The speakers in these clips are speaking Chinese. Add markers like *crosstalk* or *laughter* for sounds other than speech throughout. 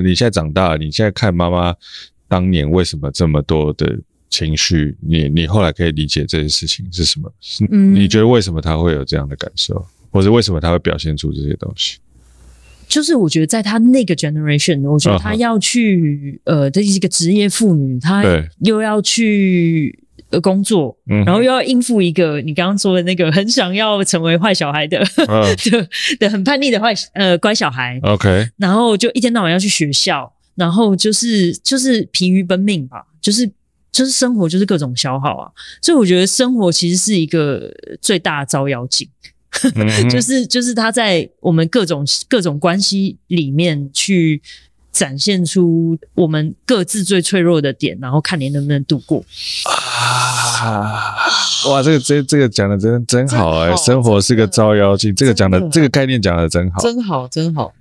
你现在长大，你现在看妈妈当年为什么这么多的情绪，你你后来可以理解这些事情是什么？是你觉得为什么她会有这样的感受，或者为什么她会表现出这些东西？就是我觉得在她那个 generation，我觉得她要去呃，这是一个职业妇女，她又要去。呃，工作，然后又要应付一个你刚刚说的那个很想要成为坏小孩的 *laughs* 的的很叛逆的坏呃乖小孩，OK，然后就一天到晚要去学校，然后就是就是疲于奔命吧，就是就是生活就是各种消耗啊，所以我觉得生活其实是一个最大的招妖精，*laughs* 就是就是他在我们各种各种关系里面去展现出我们各自最脆弱的点，然后看你能不能度过。啊！*laughs* 哇，这个这这个讲的真真好哎，生活是个照妖镜，这个讲的这个概念讲的真好，真好真好。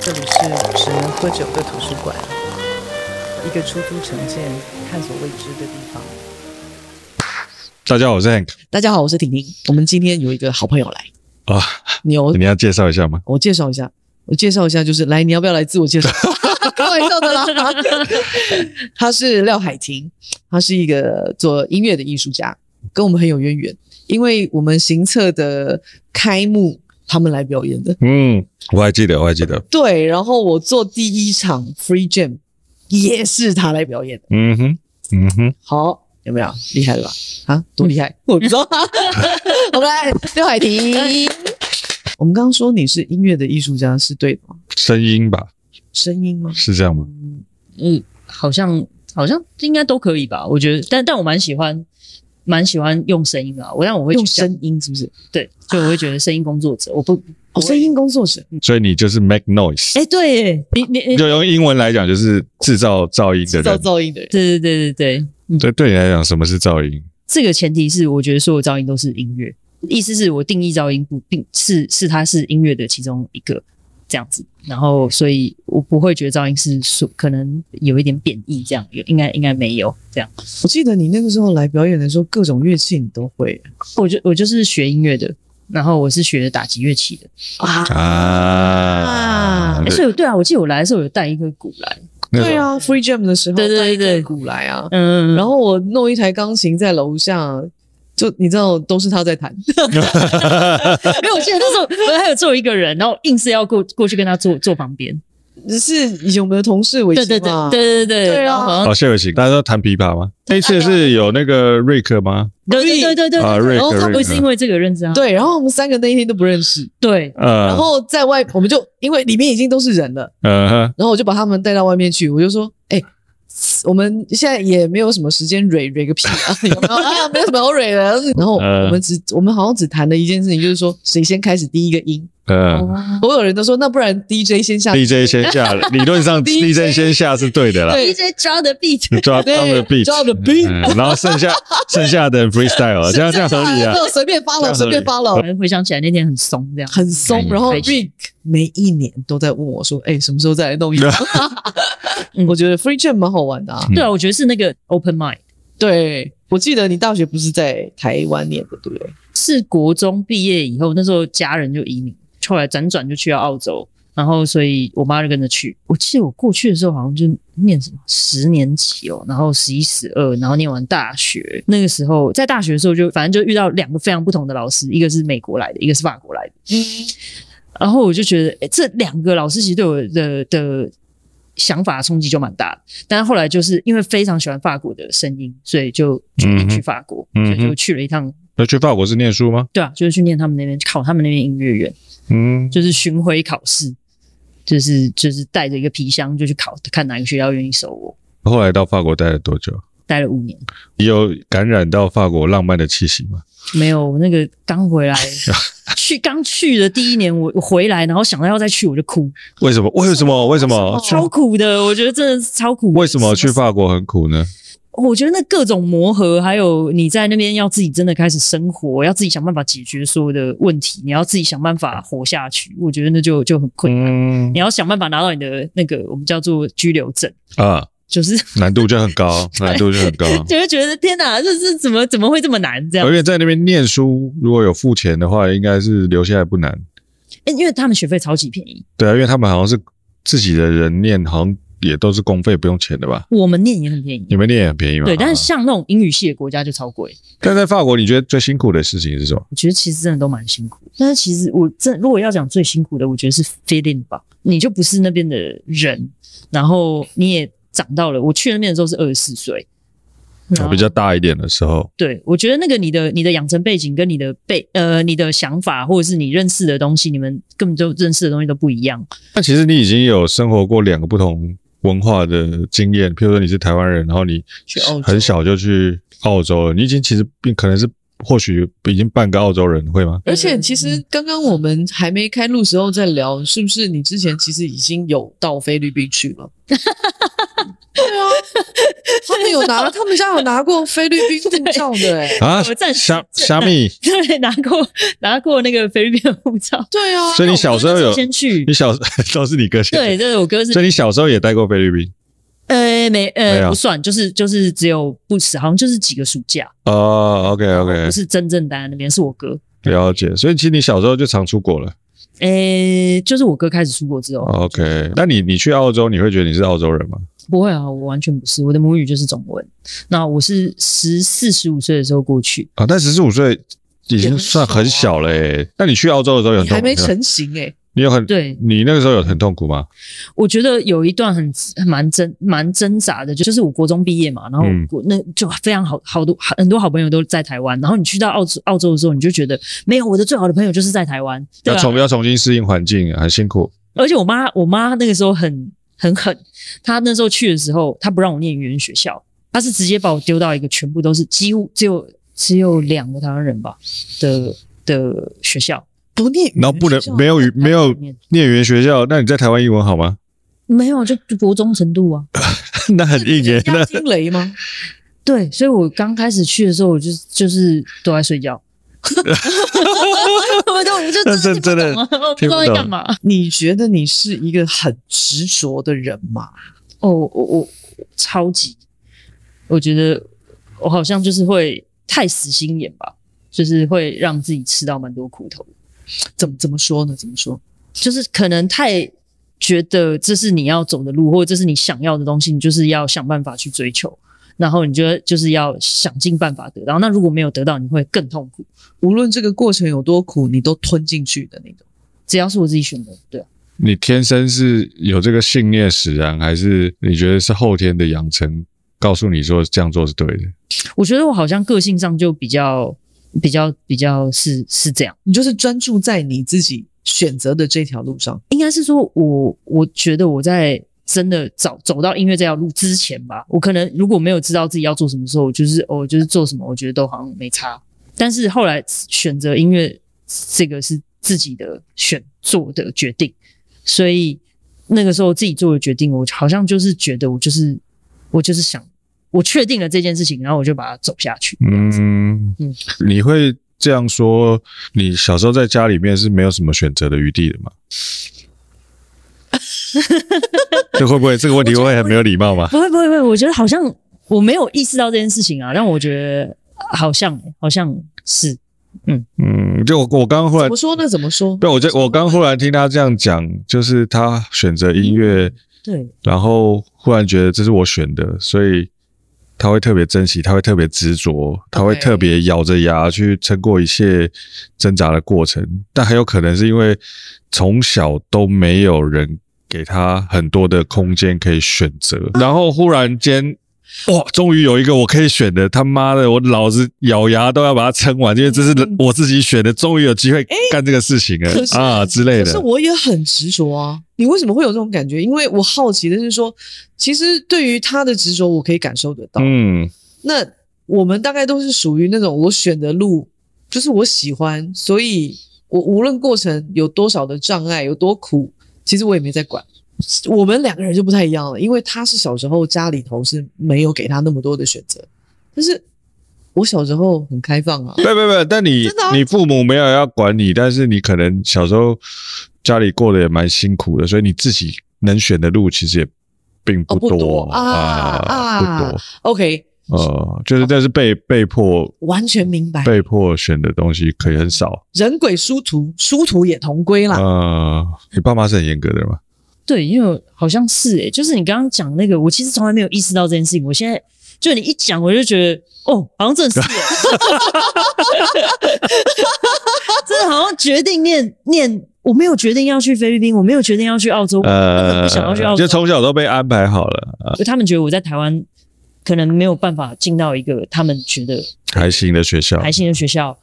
这里是只能喝酒的图书馆，一个出租城建探索未知的地方。大家好，我是 Hank。大家好，我是婷婷。我们今天有一个好朋友来啊，你你要介绍一下吗？我介绍一下，我介绍一下就是来，你要不要来自我介绍？*laughs* 开玩笑的啦！*laughs* 他是廖海婷，他是一个做音乐的艺术家，跟我们很有渊源，因为我们行测的开幕他们来表演的。嗯，我还记得，我还记得。对，然后我做第一场 free jam 也是他来表演。嗯哼，嗯哼，好，有没有厉害了吧？啊，多厉害！*laughs* 我不知道。*laughs* 我们廖海婷，我们刚刚说你是音乐的艺术家是对的吗？声音吧。声音吗？是这样吗？嗯好像好像应该都可以吧。我觉得，但但我蛮喜欢蛮喜欢用声音啊。我但我会用声音，是不是？对，所以我会觉得声音工作者，我不，我声音工作者。所以你就是 make noise。哎，对，你你就用英文来讲，就是制造噪音的人，制造噪音的人。对对对对对。对，对你来讲，什么是噪音？这个前提是，我觉得所有噪音都是音乐。意思是，我定义噪音不定是是它是音乐的其中一个。这样子，然后，所以我不会觉得噪音是说可能有一点贬义，这样有应该应该没有这样。我记得你那个时候来表演的时候，各种乐器你都会。我就我就是学音乐的，然后我是学打击乐器的啊。啊！所以对啊，我记得我来的时候有带一个鼓来。对啊，Free Jam 的时候带一个鼓来啊。嗯，然后我弄一台钢琴在楼下。就你知道，都是他在弹，*laughs* 没有。我记得那时候，我还有坐一个人，然后硬是要过过去跟他坐坐旁边，是以前我们的同事为对对对对对对对啊。好，像谢为清，大家都弹琵琶吗？那次是有那个瑞克吗？对对对对啊，瑞克。然后他不是因为这个认识啊。对，然后我们三个那一天都不认识。对，然后在外，我们就因为里面已经都是人了，嗯哼，然后我就把他们带到外面去，我就说，哎。我们现在也没有什么时间，蕊蕊个屁啊！有没啊，没有什么好蕊的。然后我们只，我们好像只谈了一件事情，就是说谁先开始第一个音。嗯，所有人都说，那不然 DJ 先下，DJ 先下。*laughs* 理论上，DJ 先下是对的啦。DJ 抓的 beat，抓的 *laughs* beat，抓的 beat，然后剩下 *laughs* 剩下的 freestyle，这样样而已啊。随便 o 了，随便 follow。了。回想起来那天很松，这样很松。然后 Vic 每一年都在问我说：“哎，什么时候再来弄一个？”我觉得 freestyle 好玩的。对啊，我觉得是那个 open mind。对我记得你大学不是在台湾念的，不对？是国中毕业以后，那时候家人就移民。后来辗转就去了澳洲，然后所以我妈就跟着去。我记得我过去的时候好像就念什么十年级哦，然后十一、十二，然后念完大学。那个时候在大学的时候就反正就遇到两个非常不同的老师，一个是美国来的，一个是法国来的。嗯。然后我就觉得这两个老师其实对我的的想法冲击就蛮大的。但后来就是因为非常喜欢法国的声音，所以就决定去法国。嗯。就去了一趟。那去法国是念书吗？对啊，就是去念他们那边，考他们那边音乐院。嗯，就是巡回考试，就是就是带着一个皮箱就去考，看哪个学校愿意收我。后来到法国待了多久？待了五年。有感染到法国浪漫的气息吗？没有，那个刚回来，*laughs* 去刚去的第一年，我回来，然后想到要再去，我就哭。为什么？为什么？为什么？超苦的，我觉得真的超苦。为什么去法国很苦呢？我觉得那各种磨合，还有你在那边要自己真的开始生活，要自己想办法解决所有的问题，你要自己想办法活下去。我觉得那就就很困难。你要想办法拿到你的那个我们叫做居留证啊，就是难度就很高，*laughs* 难度就很高，就会觉得天哪，这是怎么怎么会这么难？这样。而且在那边念书，如果有付钱的话，应该是留下来不难。哎，因为他们学费超级便宜。对啊，因为他们好像是自己的人念，好像。也都是公费不用钱的吧？我们念也很便宜，你们念也很便宜吗？对，但是像那种英语系的国家就超贵。但在法国，你觉得最辛苦的事情是什么？我觉得其实真的都蛮辛苦，但是其实我真如果要讲最辛苦的，我觉得是 fill in 吧。你就不是那边的人，然后你也长到了我去那边的时候是二十四岁，我比较大一点的时候。对，我觉得那个你的你的养成背景跟你的背呃你的想法或者是你认识的东西，你们根本就认识的东西都不一样。那其实你已经有生活过两个不同。文化的经验，譬如说你是台湾人，然后你很小就去澳洲了，你已经其实并可能是。或许已经半个澳洲人，会吗？而且其实刚刚我们还没开录时候在聊，是不是你之前其实已经有到菲律宾去了？对啊，他们有拿，他们家有拿过菲律宾护照的哎 *laughs* 啊，虾虾米？对，拿过拿过那个菲律宾护照。对啊，所以你小时候有先去？你小时候 *laughs* 是你哥先？对，这是我哥。所以你小时候也待过菲律宾。没呃不算，就是就是只有不死，好像就是几个暑假啊。OK OK，不是真正待在那边是我哥。了解，所以其实你小时候就常出国了。呃，就是我哥开始出国之后。OK，那你你去澳洲，你会觉得你是澳洲人吗？不会啊，我完全不是，我的母语就是中文。那我是十四十五岁的时候过去。啊，但十四五岁已经算很小嘞。那你去澳洲的时候，有，你还没成型哎。你有很对，你那个时候有很痛苦吗？我觉得有一段很蛮挣蛮挣扎的，就是我国中毕业嘛，然后那就非常好，好多很多好朋友都在台湾，然后你去到澳澳洲的时候，你就觉得没有我的最好的朋友就是在台湾，要重要重新适应环境很辛苦，而且我妈我妈那个时候很很狠，她那时候去的时候，她不让我念语言学校，她是直接把我丢到一个全部都是几乎只有只有两个台湾人吧的的学校。读念，然后不能没有语，没有念语言学校。那你在台湾英文好吗？没有，就国中程度啊。*laughs* 那很应耶，那惊雷吗？对，所以我刚开始去的时候，我就就是都在睡觉。哈哈哈哈哈！我就我就真的真的不知道在干嘛。你觉得你是一个很执着的人吗？哦，我我超级，我觉得我好像就是会太死心眼吧，就是会让自己吃到蛮多苦头。怎么怎么说呢？怎么说？就是可能太觉得这是你要走的路，或者这是你想要的东西，你就是要想办法去追求，然后你就就是要想尽办法得到。那如果没有得到，你会更痛苦。无论这个过程有多苦，你都吞进去的那种。只要是我自己选的，对。你天生是有这个信念使然，还是你觉得是后天的养成？告诉你说这样做是对的。我觉得我好像个性上就比较。比较比较是是这样，你就是专注在你自己选择的这条路上。应该是说，我我觉得我在真的走走到音乐这条路之前吧，我可能如果没有知道自己要做什么时候，我就是我就是做什么，我觉得都好像没差。但是后来选择音乐这个是自己的选做的决定，所以那个时候自己做的决定，我好像就是觉得我就是我就是想。我确定了这件事情，然后我就把它走下去。嗯嗯，你会这样说？你小时候在家里面是没有什么选择的余地的吗？哈 *laughs* 这会不会这个问题会很没有礼貌吗？不会不会不会，我觉得好像我没有意识到这件事情啊，但我觉得好像好像是，嗯嗯，就我刚刚忽然怎么说呢？怎么说？对，我就我刚刚忽然听他这样讲，就是他选择音乐，对，然后忽然觉得这是我选的，所以。他会特别珍惜，他会特别执着，他会特别咬着牙去撑过一切挣扎的过程。但很有可能是因为从小都没有人给他很多的空间可以选择，然后忽然间。哇，终于有一个我可以选的，他妈的，我老子咬牙都要把它撑完，因为这是我自己选的，终于有机会干这个事情了啊之类的。可是我也很执着啊，你为什么会有这种感觉？因为我好奇的是说，其实对于他的执着，我可以感受得到。嗯，那我们大概都是属于那种我选的路，就是我喜欢，所以我无论过程有多少的障碍，有多苦，其实我也没在管。我们两个人就不太一样了，因为他是小时候家里头是没有给他那么多的选择，但是，我小时候很开放啊。不不不，但你你父母没有要管你，但是你可能小时候家里过得也蛮辛苦的，所以你自己能选的路其实也并不多啊啊。OK，呃，就是但是被被迫完全明白，被迫选的东西可以很少。人鬼殊途，殊途也同归啦。呃，你爸妈是很严格的吗？对，因为好像是哎，就是你刚刚讲那个，我其实从来没有意识到这件事情。我现在就你一讲，我就觉得哦，好像真的是，*laughs* 真的好像决定念念，我没有决定要去菲律宾，我没有决定要去澳洲，呃，想要去澳洲，就从小都被安排好了。就他们觉得我在台湾可能没有办法进到一个他们觉得还心的学校，还心的学校。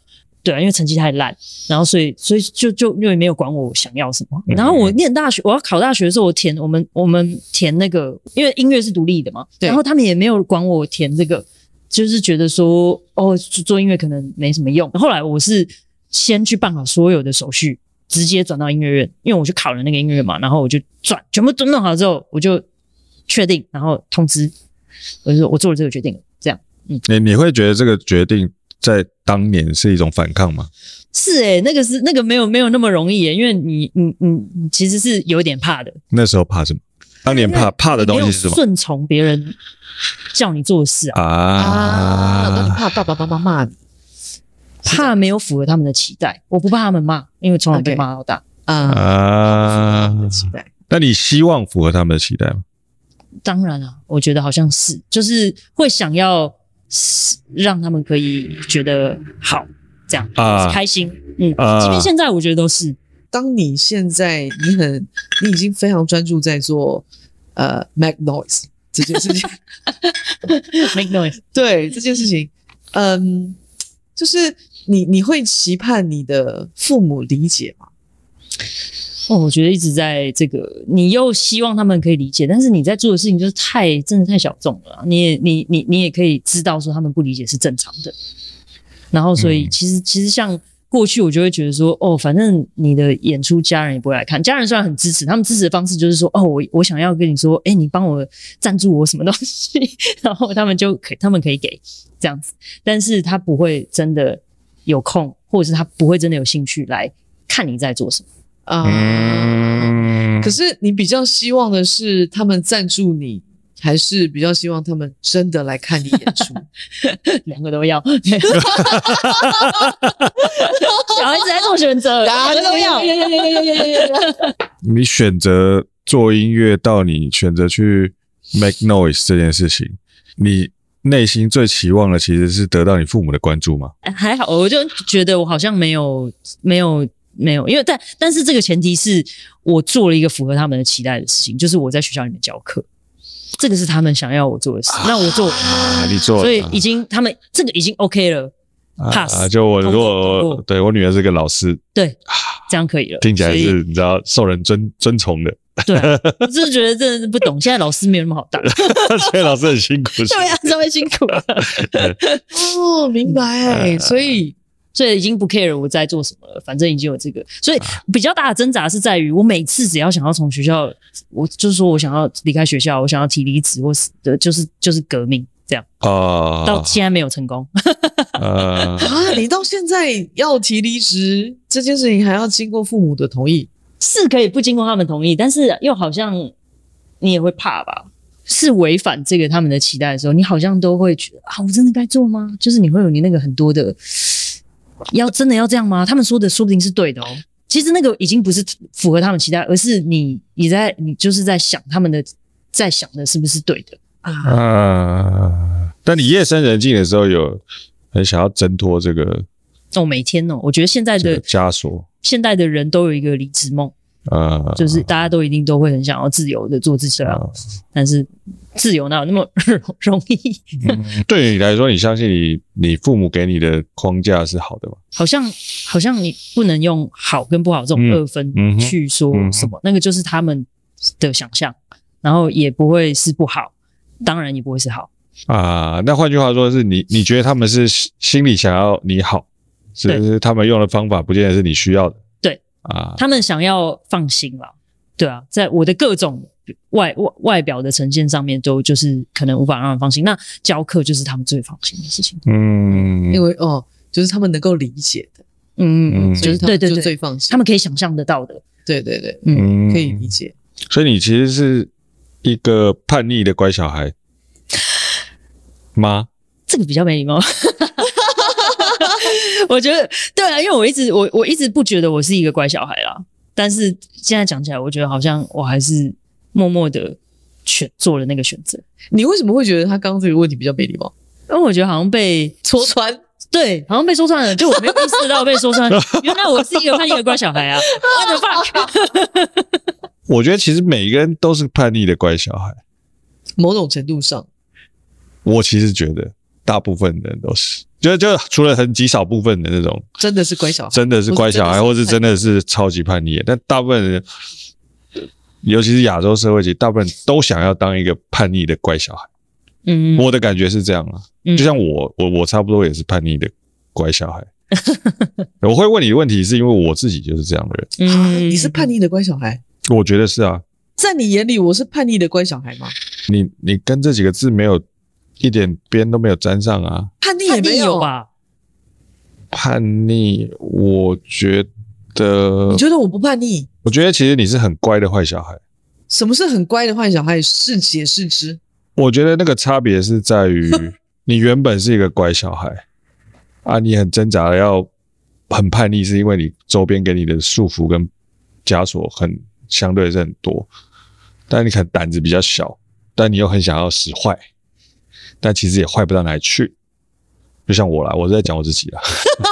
对啊，因为成绩太烂，然后所以所以就就因为没有管我想要什么，然后我念大学，我要考大学的时候，我填我们我们填那个，因为音乐是独立的嘛，对，然后他们也没有管我填这个，就是觉得说哦做音乐可能没什么用。后来我是先去办好所有的手续，直接转到音乐院，因为我去考了那个音乐嘛，然后我就转全部都弄好之后，我就确定，然后通知，我就说我做了这个决定，这样，嗯，你你会觉得这个决定？在当年是一种反抗吗？是哎，那个是那个没有没有那么容易哎，因为你你你你其实是有点怕的。那时候怕什么？当年怕怕的东西是什么？顺从别人叫你做事啊啊！怕爸爸妈妈骂你，怕没有符合他们的期待。我不怕他们骂，因为从小被骂到大啊啊！期待？那你希望符合他们的期待吗？当然啊，我觉得好像是，就是会想要。让他们可以觉得好，这样开心。嗯，即便现在我觉得都是，当你现在你很你已经非常专注在做呃 make noise 这件事情，*laughs* make noise *laughs* 对这件事情，嗯，就是你你会期盼你的父母理解吗？哦，我觉得一直在这个，你又希望他们可以理解，但是你在做的事情就是太真的太小众了。你也你你你也可以知道说他们不理解是正常的。然后，所以其实其实像过去，我就会觉得说，哦，反正你的演出家人也不会来看。家人虽然很支持，他们支持的方式就是说，哦，我我想要跟你说，哎，你帮我赞助我什么东西，*laughs* 然后他们就可他们可以给这样子，但是他不会真的有空，或者是他不会真的有兴趣来看你在做什么。啊！可是你比较希望的是他们赞助你，还是比较希望他们真的来看你演出？*laughs* 两个都要。*laughs* 小孩子在做选择，两个都要。你选择做音乐到你选择去 make noise 这件事情，你内心最期望的其实是得到你父母的关注吗？还好，我就觉得我好像没有没有。没有，因为但但是这个前提是我做了一个符合他们的期待的事情，就是我在学校里面教课，这个是他们想要我做的事。那我做，你做，所以已经他们这个已经 OK 了，pass。就我如果对我女儿是个老师，对，这样可以了。听起来是你知道受人尊尊崇的。对，*laughs* 我真的觉得真的是不懂。现在老师没有那么好当，*laughs* 现在老师很辛苦，对呀，稍微辛苦。*laughs* 哦，明白，所以。所以已经不 care 我在做什么了，反正已经有这个。所以比较大的挣扎是在于，我每次只要想要从学校，我就是说我想要离开学校，我想要提离职，或是就是就是革命这样。哦，到现在没有成功。*laughs* 啊，你到现在要提离职这件事情还要经过父母的同意，是可以不经过他们同意，但是又好像你也会怕吧？是违反这个他们的期待的时候，你好像都会觉得啊，我真的该做吗？就是你会有你那个很多的。要真的要这样吗？他们说的说不定是对的哦。其实那个已经不是符合他们期待，而是你你在你就是在想他们的，在想的是不是对的啊？啊！但你夜深人静的时候，有很想要挣脱这个？哦，每天哦，我觉得现在的枷锁，现代的人都有一个离职梦。啊，就是大家都一定都会很想要自由的做自己啊，但是自由哪有那么 *laughs* 容易？对你来说，你相信你你父母给你的框架是好的吗？好像好像你不能用好跟不好这种二分去说什么，那个就是他们的想象，然后也不会是不好，当然也不会是好啊。那换句话说，是你你觉得他们是心里想要你好，只是他们用的方法不见得是你需要的。啊，他们想要放心了，对啊，在我的各种外外外表的呈现上面，都就是可能无法让人放心。那教课就是他们最放心的事情，嗯，因为哦，就是他们能够理解的，嗯嗯，就是对对对，最放心，他们可以想象得到的，对对对，嗯，可以理解。所以你其实是一个叛逆的乖小孩吗？这个比较没礼貌。*laughs* 我觉得对啊，因为我一直我我一直不觉得我是一个乖小孩啦，但是现在讲起来，我觉得好像我还是默默的选做了那个选择。你为什么会觉得他刚刚这个问题比较没礼貌？因为我觉得好像被戳穿，对，好像被戳穿了，就我没有意识到被戳穿，*laughs* 原来我是一个叛逆的乖小孩啊！我的 fuck！*laughs* 我觉得其实每一个人都是叛逆的乖小孩，某种程度上，我其实觉得。大部分人都是，就就除了很极少部分的那种，真的是乖小，孩，真的是乖小孩，或者真的是超级叛逆。但大部分人，尤其是亚洲社会大部分都想要当一个叛逆的乖小孩。嗯，我的感觉是这样啊。就像我，我我差不多也是叛逆的乖小孩。*laughs* 我会问你问题，是因为我自己就是这样的人。啊，你是叛逆的乖小孩？我觉得是啊。在你眼里，我是叛逆的乖小孩吗？你你跟这几个字没有。一点边都没有沾上啊！叛逆也没有吧？叛逆，我觉得。你觉得我不叛逆？我觉得其实你是很乖的坏小孩。什么是很乖的坏小孩？是解释之。我觉得那个差别是在于，*laughs* 你原本是一个乖小孩啊，你很挣扎要很叛逆，是因为你周边给你的束缚跟枷锁很相对是很多，但你可能胆子比较小，但你又很想要使坏。但其实也坏不到哪去，就像我啦，我是在讲我自己啦，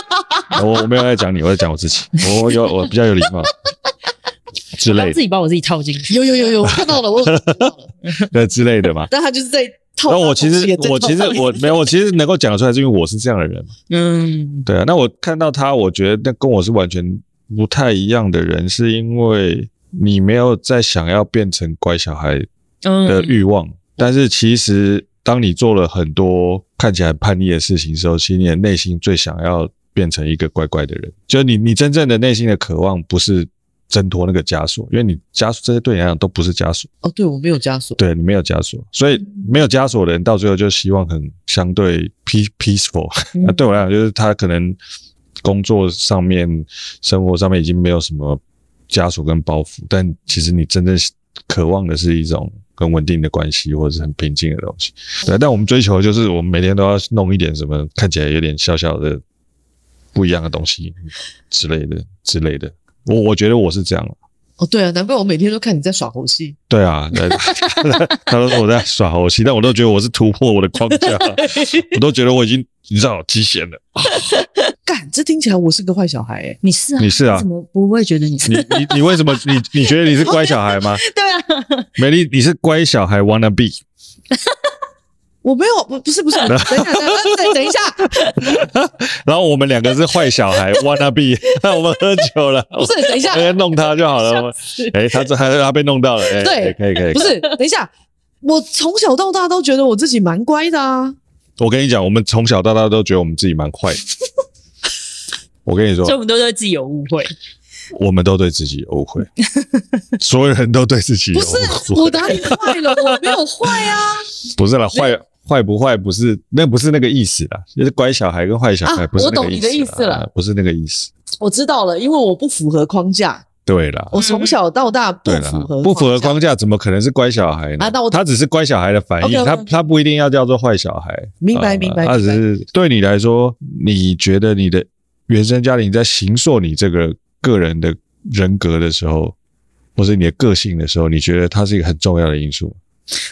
*laughs* 我我没有在讲你，我在讲我自己，我有我比较有礼貌 *laughs* 之类的，自己把我自己套进去，有有有 *laughs* 有看到了，我看到了，对之类的嘛。但他就是在套，那我其实我其实我没有，我其实能够讲得出来，是因为我是这样的人嗯，对啊。那我看到他，我觉得那跟我是完全不太一样的人，是因为你没有在想要变成乖小孩的欲望，但是其实。当你做了很多看起来叛逆的事情时候，其实你的内心最想要变成一个乖乖的人。就你，你真正的内心的渴望不是挣脱那个枷锁，因为你枷锁这些对你来讲都不是枷锁。哦，对我没有枷锁，对你没有枷锁，所以没有枷锁的人到最后就希望很相对 peace peaceful。那对我来讲，就是他可能工作上面、生活上面已经没有什么枷锁跟包袱，但其实你真正渴望的是一种。跟稳定的关系，或者是很平静的东西，对。但我们追求就是，我们每天都要弄一点什么看起来有点小小的不一样的东西之类的之类的。我我觉得我是这样。哦，对啊，难怪我每天都看你在耍猴戏。对啊，*laughs* 他说我在耍猴戏，但我都觉得我是突破我的框架，*laughs* 我都觉得我已经你知道极限了。这听起来我是个坏小孩哎，你是你是啊？怎么不会觉得你是？你你你为什么？你你觉得你是乖小孩吗？*laughs* 对啊，美丽，你是乖小孩，wanna be？*laughs* 我没有，不不是不是，*laughs* 等一下，等一下。然后我们两个是坏小孩，wanna be？那我们喝酒了？不是，等一下，直接弄他就好了。哎，他这，他他被弄到了。对，可以可以。不是，等一下，我从小到大都觉得我自己蛮乖的啊。我跟你讲，我们从小到大都觉得我们自己蛮坏。我跟你说，我们都对自己有误会，我们都对自己有误会，*laughs* 所有人都对自己有不是我哪里坏了，我没有坏啊，*laughs* 不是了，坏坏不坏不是那不是那个意思啦，就是乖小孩跟坏小孩，不是我懂你的意思了，不是那个意思，我知道了，因为我不符合框架，对啦，我从小到大不符合不符合框架，怎么可能是乖小孩呢？啊，那我他只是乖小孩的反应，他他不一定要叫做坏小孩，明白明白，他只是对你来说，你觉得你的。原生家庭，在形塑你这个个人的人格的时候，或者你的个性的时候，你觉得它是一个很重要的因素？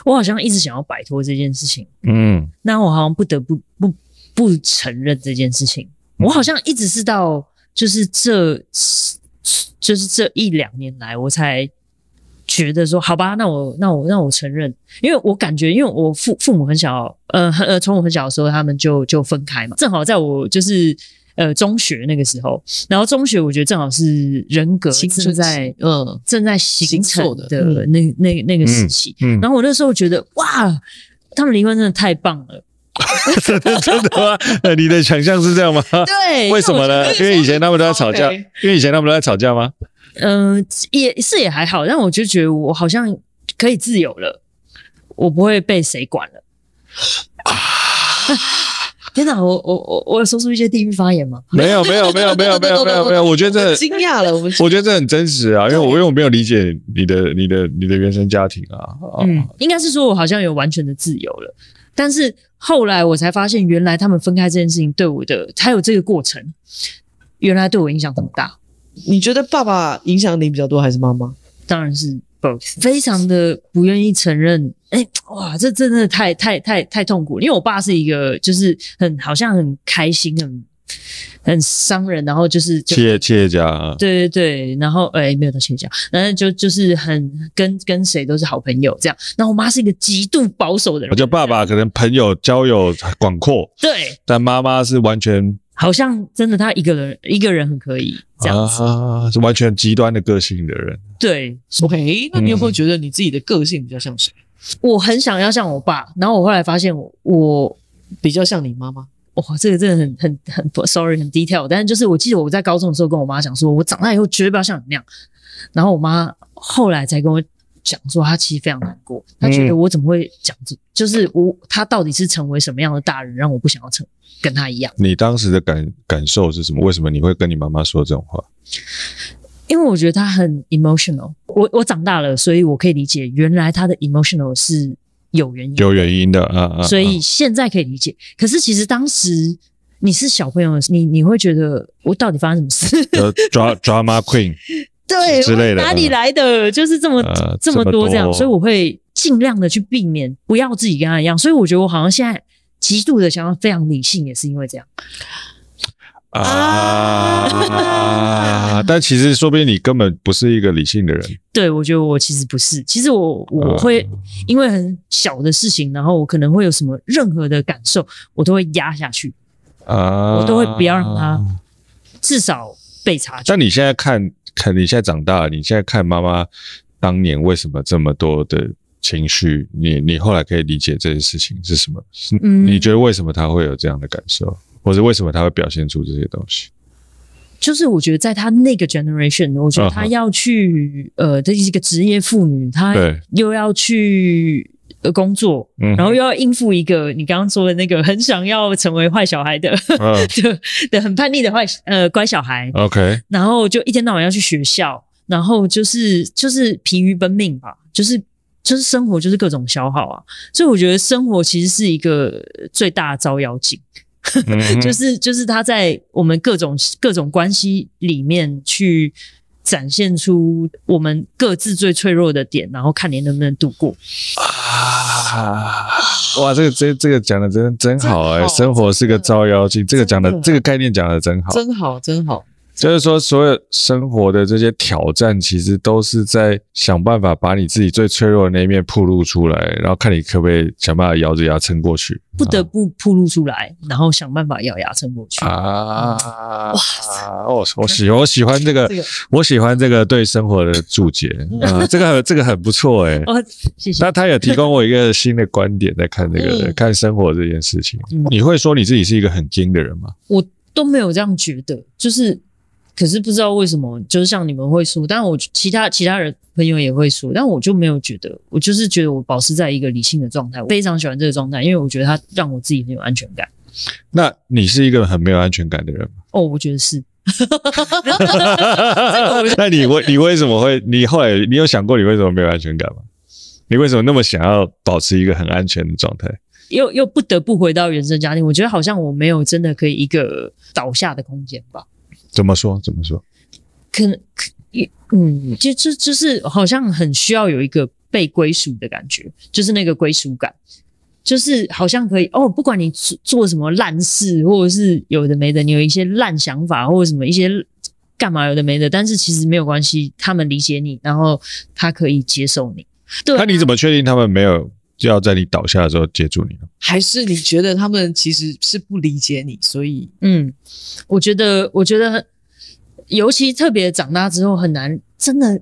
我好像一直想要摆脱这件事情，嗯，那我好像不得不不不承认这件事情。我好像一直是到就是这就是这一两年来，我才觉得说好吧，那我那我那我承认，因为我感觉，因为我父父母很小，呃，呃，从我很小的时候，他们就就分开嘛，正好在我就是。呃，中学那个时候，然后中学我觉得正好是人格正在呃正在形成的那那那个时期，然后我那时候觉得哇，他们离婚真的太棒了，*laughs* 真的真的，呃，你的想象是这样吗？*laughs* 对，为什么呢？因为以前他们都在吵架，因为以前他们都在吵架吗？嗯，也是也还好，但我就觉得我好像可以自由了，我不会被谁管了。*laughs* 天哪，我我我我有说出一些地域发言吗？没有没有没有没有没有 *laughs* 没有，我觉得这惊讶了我我觉得这很真实啊，因为我因为我没有理解你的你的你的原生家庭啊。嗯，应该是说我好像有完全的自由了，但是后来我才发现，原来他们分开这件事情对我的才有这个过程，原来对我影响这么大。你觉得爸爸影响你比较多还是妈妈？当然是。非常的不愿意承认，哎，哇，这真的太太太太痛苦，因为我爸是一个就是很好像很开心，很很伤人，然后就是企企业家，对对对，然后哎没有到企业家，然后就就是很跟跟谁都是好朋友这样，然后我妈是一个极度保守的人，我觉得爸爸可能朋友交友广阔，对，但妈妈是完全。好像真的，他一个人一个人很可以这样子，是完全极端的个性的人。对，OK，那你有没有觉得你自己的个性比较像谁？我很想要像我爸，然后我后来发现我我比较像你妈妈。哇，这个真的很很很，sorry，很低调。但是就是我记得我在高中的时候跟我妈讲，说我长大以后绝对不要像你那样。然后我妈后来才跟我。讲说他其实非常难过，他觉得我怎么会讲这？就是我他到底是成为什么样的大人，让我不想要成跟他一样？你当时的感感受是什么？为什么你会跟你妈妈说这种话？因为我觉得他很 emotional，我我长大了，所以我可以理解。原来他的 emotional 是有原因，有原因的啊。所以现在可以理解。可是其实当时你是小朋友，你你会觉得我到底发生什么事？d 抓 a Queen。对，哪里来的？就是这么这么多这样，所以我会尽量的去避免，不要自己跟他一样。所以我觉得我好像现在极度的想要非常理性，也是因为这样啊。*laughs* 但其实说不定你根本不是一个理性的人。对，我觉得我其实不是。其实我我会因为很小的事情，然后我可能会有什么任何的感受，我都会压下去啊，我都会不要让他至少被察觉。但你现在看。看，你现在长大了，你现在看妈妈当年为什么这么多的情绪，你你后来可以理解这件事情是什么？是你觉得为什么她会有这样的感受，或者为什么她会表现出这些东西？就是我觉得在她那个 generation，我觉得她要去呃，这是一个职业妇女，她又要去。呃，工作，然后又要应付一个你刚刚说的那个很想要成为坏小孩的，*laughs* 的的很叛逆的坏呃乖小孩。OK，然后就一天到晚要去学校，然后就是就是疲于奔命吧，就是就是生活就是各种消耗啊。所以我觉得生活其实是一个最大的招妖精，*laughs* 就是就是他在我们各种各种关系里面去。展现出我们各自最脆弱的点，然后看你能不能度过。啊！哇，这个这这个讲的真真好哎，生活是个照妖镜，这个讲的这个概念讲的真好，真好真好。就是说，所有生活的这些挑战，其实都是在想办法把你自己最脆弱的那一面暴露出来，然后看你可不可以想办法咬着牙撑过去。不得不暴露出来，然后想办法咬牙撑过去啊！哇，我喜我喜欢这个，我喜欢这个对生活的注解 *laughs* 啊，这个这个很不错哎。哦，谢谢。那他有提供我一个新的观点，在看这个看生活这件事情。你会说你自己是一个很精的人吗？我都没有这样觉得，就是。可是不知道为什么，就是像你们会输，但我其他其他人朋友也会输，但我就没有觉得，我就是觉得我保持在一个理性的状态，我非常喜欢这个状态，因为我觉得它让我自己很有安全感。那你是一个很没有安全感的人吗？哦，我觉得是。*laughs* 那你为你为什么会你后来你有想过你为什么没有安全感吗？你为什么那么想要保持一个很安全的状态？又又不得不回到原生家庭，我觉得好像我没有真的可以一个倒下的空间吧。怎么说？怎么说？可能，嗯，就就就是好像很需要有一个被归属的感觉，就是那个归属感，就是好像可以哦，不管你做做什么烂事，或者是有的没的，你有一些烂想法或者什么一些干嘛有的没的，但是其实没有关系，他们理解你，然后他可以接受你。对，那你怎么确定他们没有？就要在你倒下的时候接住你了，还是你觉得他们其实是不理解你，所以嗯，我觉得我觉得尤其特别长大之后很难真的，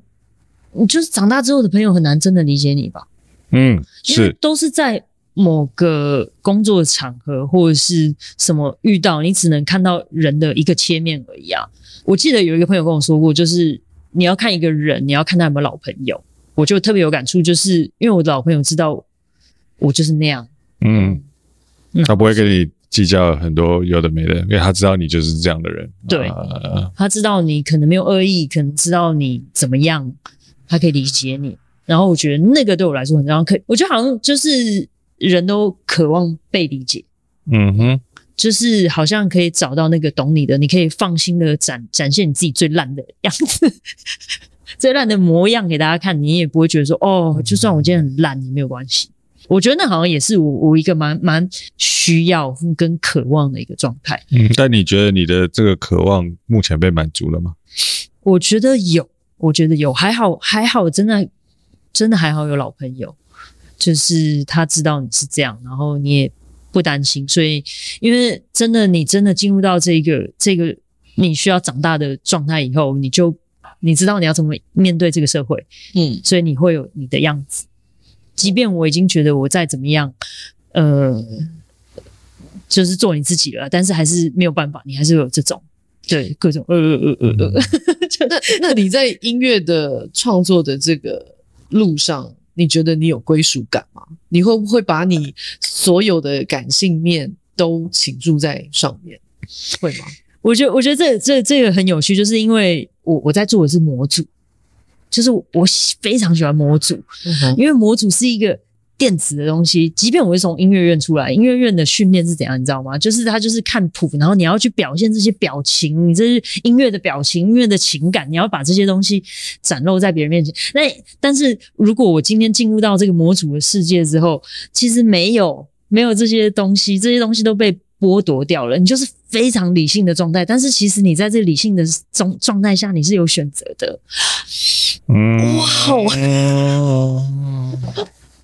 你就是长大之后的朋友很难真的理解你吧，嗯，是都是在某个工作场合或者是什么遇到，你只能看到人的一个切面而已啊。我记得有一个朋友跟我说过，就是你要看一个人，你要看他有没有老朋友，我就特别有感触，就是因为我的老朋友知道。我就是那样。嗯，他不会跟你计较很多有的没的，因为他知道你就是这样的人。对，他知道你可能没有恶意，可能知道你怎么样，他可以理解你。然后我觉得那个对我来说很重要，可我觉得好像就是人都渴望被理解。嗯哼，就是好像可以找到那个懂你的，你可以放心的展展现你自己最烂的样子，*laughs* 最烂的模样给大家看，你也不会觉得说哦，就算我今天很烂也没有关系。我觉得那好像也是我我一个蛮蛮需要跟渴望的一个状态。嗯，但你觉得你的这个渴望目前被满足了吗？我觉得有，我觉得有，还好还好，真的真的还好有老朋友，就是他知道你是这样，然后你也不担心。所以，因为真的你真的进入到这个这个你需要长大的状态以后，你就你知道你要怎么面对这个社会，嗯，所以你会有你的样子。即便我已经觉得我再怎么样，呃，就是做你自己了，但是还是没有办法，你还是有这种对各种呃呃呃呃。呃。*laughs* 那那你在音乐的创作的这个路上，你觉得你有归属感吗？你会不会把你所有的感性面都倾注在上面？会吗？我觉得，我觉得这这这个很有趣，就是因为我我在做的是模组。就是我非常喜欢模组，因为模组是一个电子的东西。即便我是从音乐院出来，音乐院的训练是怎样，你知道吗？就是他就是看谱，然后你要去表现这些表情，你这是音乐的表情，音乐的情感，你要把这些东西展露在别人面前。那但是如果我今天进入到这个模组的世界之后，其实没有没有这些东西，这些东西都被剥夺掉了。你就是非常理性的状态，但是其实你在这理性的状状态下，你是有选择的。哇，哦！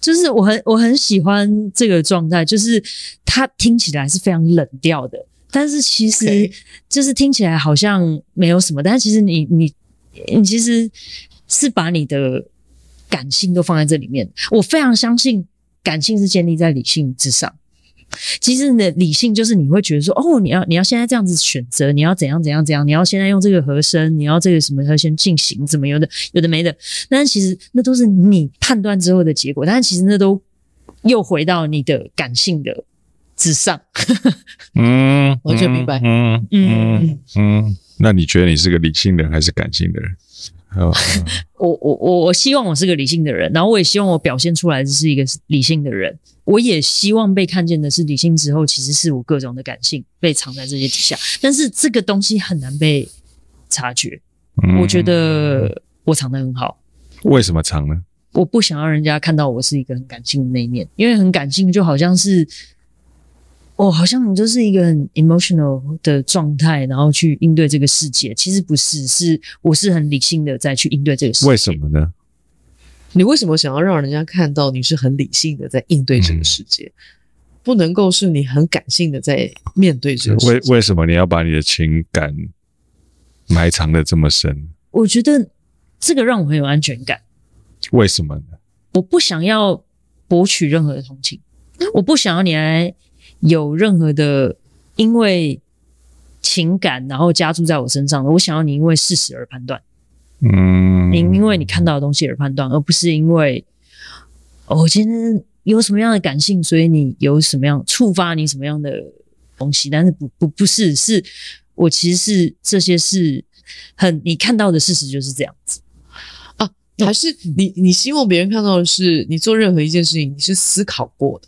就是我很我很喜欢这个状态，就是它听起来是非常冷调的，但是其实就是听起来好像没有什么，但其实你你你其实是把你的感性都放在这里面。我非常相信，感性是建立在理性之上。其实，你的理性就是你会觉得说，哦，你要你要现在这样子选择，你要怎样怎样怎样，你要现在用这个和声，你要这个什么要先进行，怎么有的有的没的，但是其实那都是你判断之后的结果，但是其实那都又回到你的感性的之上。嗯，完全明白。嗯嗯嗯，那你觉得你是个理性的人还是感性的人？*laughs* 我我我我希望我是个理性的人，然后我也希望我表现出来的是一个理性的人。我也希望被看见的是理性之后，其实是我各种的感性被藏在这些底下，但是这个东西很难被察觉。我觉得我藏得很好。为什么藏呢？我不想让人家看到我是一个很感性的那一面，因为很感性就好像是。哦，好像你就是一个很 emotional 的状态，然后去应对这个世界。其实不是，是我是很理性的在去应对这个世界。为什么呢？你为什么想要让人家看到你是很理性的在应对这个世界？不能够是你很感性的在面对这个。为为什么你要把你的情感埋藏的这么深？我觉得这个让我很有安全感。为什么呢？我不想要博取任何的同情，我不想要你来。有任何的因为情感，然后加注在我身上，的，我想要你因为事实而判断，嗯，你因为你看到的东西而判断，而不是因为，我今天有什么样的感性，所以你有什么样触发你什么样的东西，但是不不不是，是我其实是这些是很你看到的事实就是这样子啊，还是你你希望别人看到的是，你做任何一件事情你是思考过的。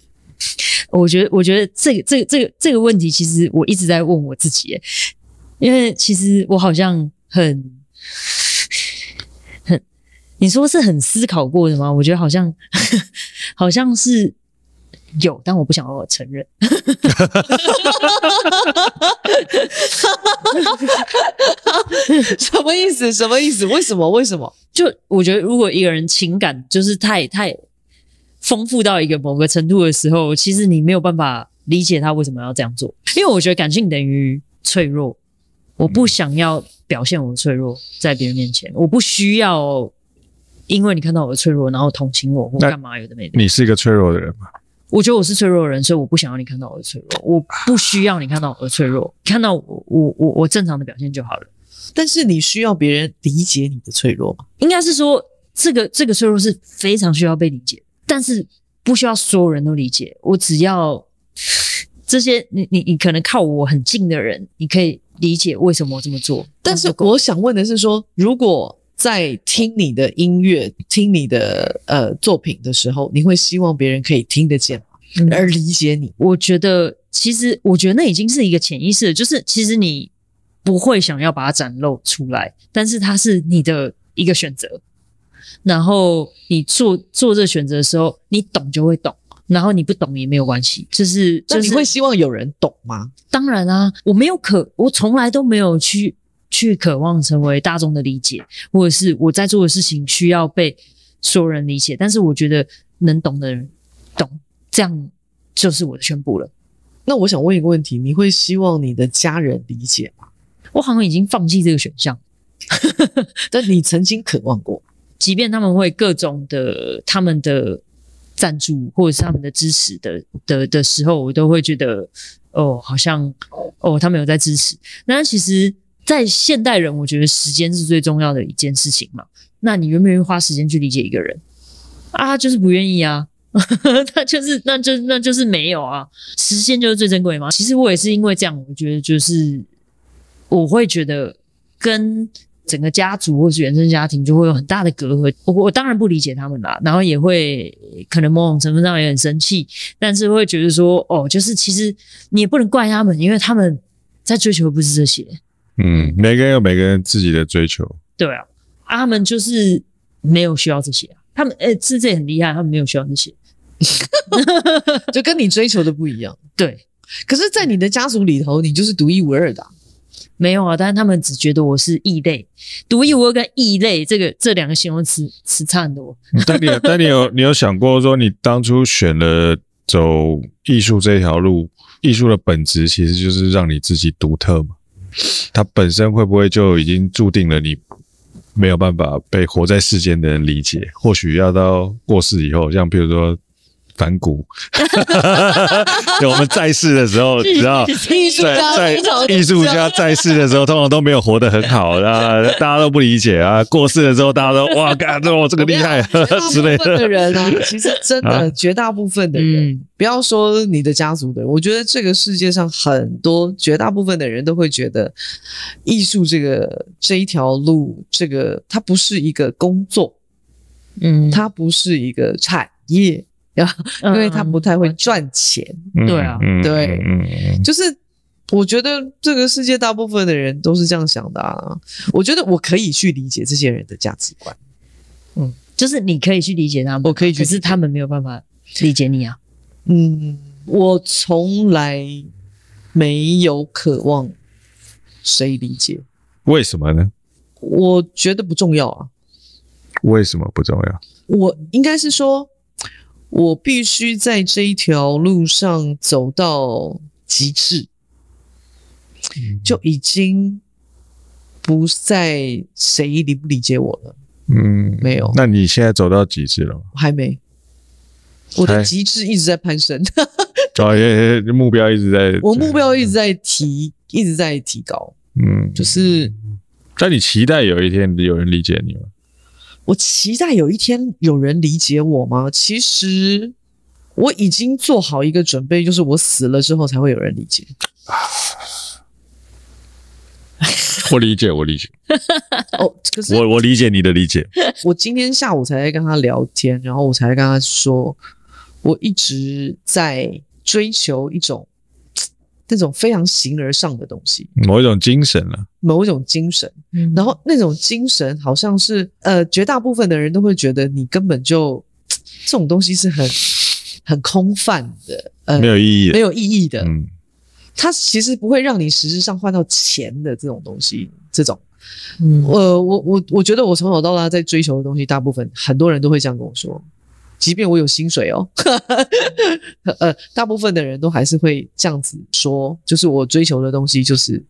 我觉得，我觉得这个、这个、这个、这个问题，其实我一直在问我自己，因为其实我好像很很，你说是很思考过的吗？我觉得好像 *laughs* 好像是有，但我不想我承认。*laughs* 什么意思？什么意思？为什么？为什么？就我觉得，如果一个人情感就是太太。丰富到一个某个程度的时候，其实你没有办法理解他为什么要这样做。因为我觉得感性等于脆弱，我不想要表现我的脆弱在别人面前，我不需要，因为你看到我的脆弱，然后同情我或干嘛有的没的。你是一个脆弱的人吗？我觉得我是脆弱的人，所以我不想要你看到我的脆弱，我不需要你看到我的脆弱，看到我我我我正常的表现就好了。但是你需要别人理解你的脆弱吗？应该是说这个这个脆弱是非常需要被理解。但是不需要所有人都理解，我只要这些。你、你、你可能靠我很近的人，你可以理解为什么我这么做。但是我想问的是，说如果在听你的音乐、听你的呃作品的时候，你会希望别人可以听得见吗？而理解你？我觉得，其实我觉得那已经是一个潜意识，就是其实你不会想要把它展露出来，但是它是你的一个选择。然后你做做这选择的时候，你懂就会懂，然后你不懂也没有关系。就是，那你会希望有人懂吗？当然啊，我没有渴，我从来都没有去去渴望成为大众的理解，或者是我在做的事情需要被所有人理解。但是我觉得能懂的人懂，这样就是我的宣布了。那我想问一个问题：你会希望你的家人理解吗？我好像已经放弃这个选项，*laughs* 但你曾经渴望过。即便他们会各种的他们的赞助或者是他们的支持的的的时候，我都会觉得哦，好像哦，他们有在支持。那其实，在现代人，我觉得时间是最重要的一件事情嘛。那你愿不愿意花时间去理解一个人啊？就是不愿意啊，他 *laughs* 就是那就那就是没有啊。时间就是最珍贵吗？其实我也是因为这样，我觉得就是我会觉得跟。整个家族或是原生家庭就会有很大的隔阂。我我当然不理解他们啦，然后也会可能某种成分上也很生气，但是会觉得说，哦，就是其实你也不能怪他们，因为他们在追求的不是这些。嗯，每个人有每个人自己的追求。对啊，他们就是没有需要这些，他们哎是这很厉害，他们没有需要这些，*laughs* 就跟你追求的不一样。*laughs* 对，可是，在你的家族里头，你就是独一无二的。没有啊，但是他们只觉得我是异类，独一无二跟异类这个这两个形容词，词差很多。但你但你有你有想过说，你当初选了走艺术这条路，艺术的本质其实就是让你自己独特嘛？它本身会不会就已经注定了你没有办法被活在世间的人理解？或许要到过世以后，像比如说。反骨，*laughs* 我们在世的时候，你知道，家在艺术家在世的时候，通常都没有活得很好 *laughs* 啊，大家都不理解啊。过世了之后，大家都哇，干，这我这个厉害 *laughs* 之类的。的人啊，其实真的绝大部分的人，不要说你的家族的人，我觉得这个世界上很多绝大部分的人都会觉得，艺术这个这一条路，这个它不是一个工作，嗯，它不是一个产业。*laughs* 因为他不太会赚钱，对啊，对，就是我觉得这个世界大部分的人都是这样想的啊。我觉得我可以去理解这些人的价值观，嗯，就是你可以去理解他们，我可以去，可是他们没有办法理解你啊。嗯，我从来没有渴望谁理解，为什么呢？我觉得不重要啊。为什么不重要？我应该是说。我必须在这一条路上走到极致，就已经不在谁理不理解我了。嗯，没有。那你现在走到极致了吗？我还没，我的极致一直在攀升。哈 *laughs* 哈，目标一直在，我目标一直在提，一直在提高。嗯，就是在你期待有一天有人理解你吗？我期待有一天有人理解我吗？其实我已经做好一个准备，就是我死了之后才会有人理解。我理解，我理解。*laughs* 哦，就是我我理解你的理解。*laughs* 我今天下午才跟他聊天，然后我才跟他说，我一直在追求一种。那种非常形而上的东西，某一种精神了，某一种精神，然后那种精神好像是，呃，绝大部分的人都会觉得你根本就这种东西是很很空泛的，呃，没有意义，没有意义的，嗯，它其实不会让你实质上换到钱的这种东西，这种，呃，我我我觉得我从小到大在追求的东西，大部分很多人都会这样跟我说。即便我有薪水哦，*laughs* 呃，大部分的人都还是会这样子说，就是我追求的东西就是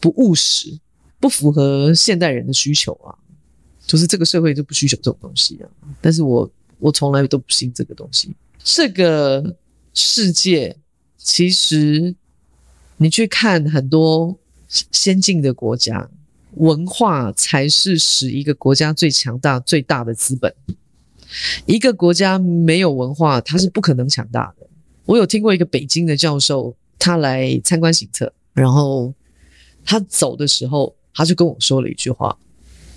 不务实，不符合现代人的需求啊，就是这个社会就不需求这种东西。啊。但是我我从来都不信这个东西。这个世界其实你去看很多先进的国家，文化才是使一个国家最强大最大的资本。一个国家没有文化，它是不可能强大的。我有听过一个北京的教授，他来参观行测，然后他走的时候，他就跟我说了一句话，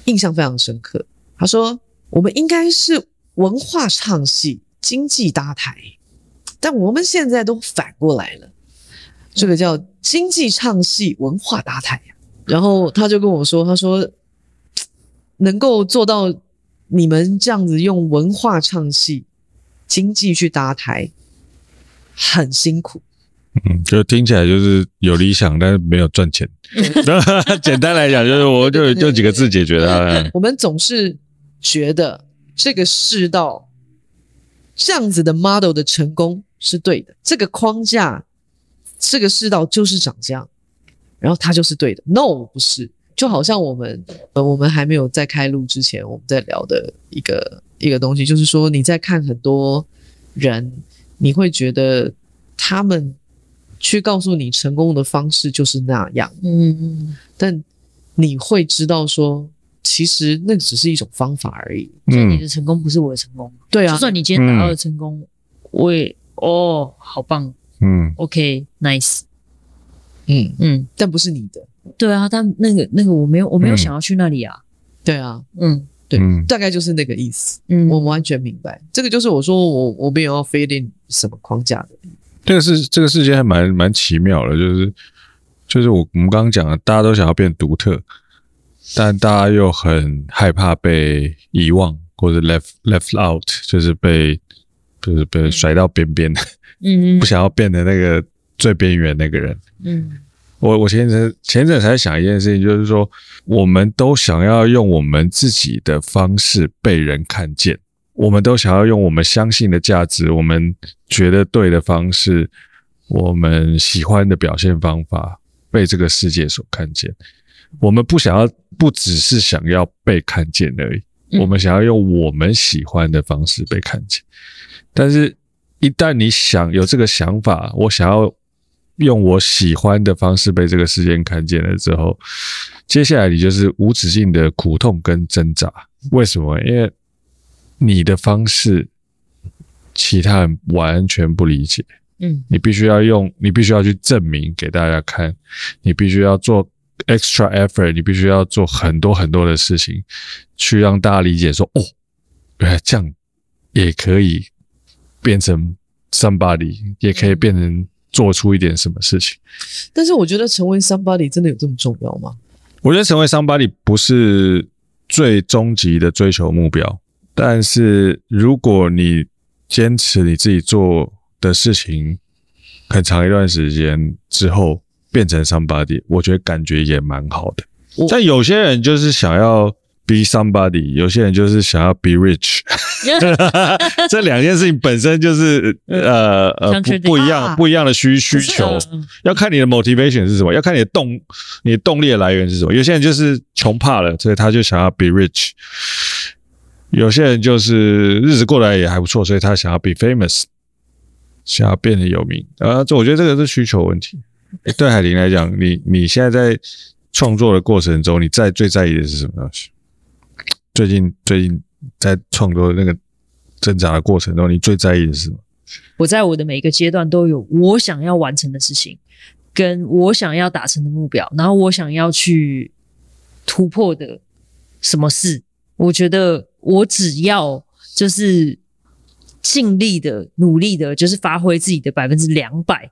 印象非常深刻。他说：“我们应该是文化唱戏，经济搭台，但我们现在都反过来了，这个叫经济唱戏，文化搭台然后他就跟我说：“他说能够做到。”你们这样子用文化唱戏，经济去搭台，很辛苦。嗯，就听起来就是有理想，但是没有赚钱。*laughs* 简单来讲，就是我就就几个字解决它了。*laughs* 我们总是觉得这个世道这样子的 model 的成功是对的，这个框架，这个世道就是长这样，然后它就是对的。No，不是。就好像我们，呃，我们还没有在开录之前，我们在聊的一个一个东西，就是说你在看很多人，你会觉得他们去告诉你成功的方式就是那样，嗯，但你会知道说，其实那只是一种方法而已，所以你的成功不是我的成功，对啊，就算你今天达到了成功，我也哦，好棒，嗯，OK，nice，嗯嗯，但不是你的。对啊，但那个那个我没有我没有想要去那里啊。对啊，嗯，对，大概就是那个意思。嗯，我完全明白。这个就是我说我我没有要非定什么框架的。这个是这个世界还蛮蛮奇妙的，就是就是我我们刚刚讲的，大家都想要变独特，但大家又很害怕被遗忘或者 left left out，就是被就是被甩到边边的，嗯，不想要变得那个最边缘那个人，嗯。我我前阵前阵才想一件事情，就是说，我们都想要用我们自己的方式被人看见，我们都想要用我们相信的价值，我们觉得对的方式，我们喜欢的表现方法被这个世界所看见。我们不想要，不只是想要被看见而已，我们想要用我们喜欢的方式被看见。但是，一旦你想有这个想法，我想要。用我喜欢的方式被这个世界看见了之后，接下来你就是无止境的苦痛跟挣扎。为什么？因为你的方式，其他人完全不理解。嗯，你必须要用，你必须要去证明给大家看，你必须要做 extra effort，你必须要做很多很多的事情，去让大家理解说，哦，这样也可以变成 somebody，也可以变成。做出一点什么事情，但是我觉得成为 somebody 真的有这么重要吗？我觉得成为 somebody 不是最终极的追求目标，但是如果你坚持你自己做的事情很长一段时间之后变成 somebody，我觉得感觉也蛮好的。但有些人就是想要 be somebody，有些人就是想要 be rich。*laughs* 这两件事情本身就是呃呃不一样不一样的需需求，要看你的 motivation 是什么，要看你的动你的动力的来源是什么。有些人就是穷怕了，所以他就想要 be rich；有些人就是日子过来也还不错，所以他想要 be famous，想要变得有名。呃，这我觉得这个是需求问题。对海林来讲，你你现在在创作的过程中，你在最在意的是什么东西？最近最近。在创作那个挣扎的过程中，你最在意的是什么？我在我的每一个阶段都有我想要完成的事情，跟我想要达成的目标，然后我想要去突破的什么事？我觉得我只要就是尽力的努力的，就是发挥自己的百分之两百，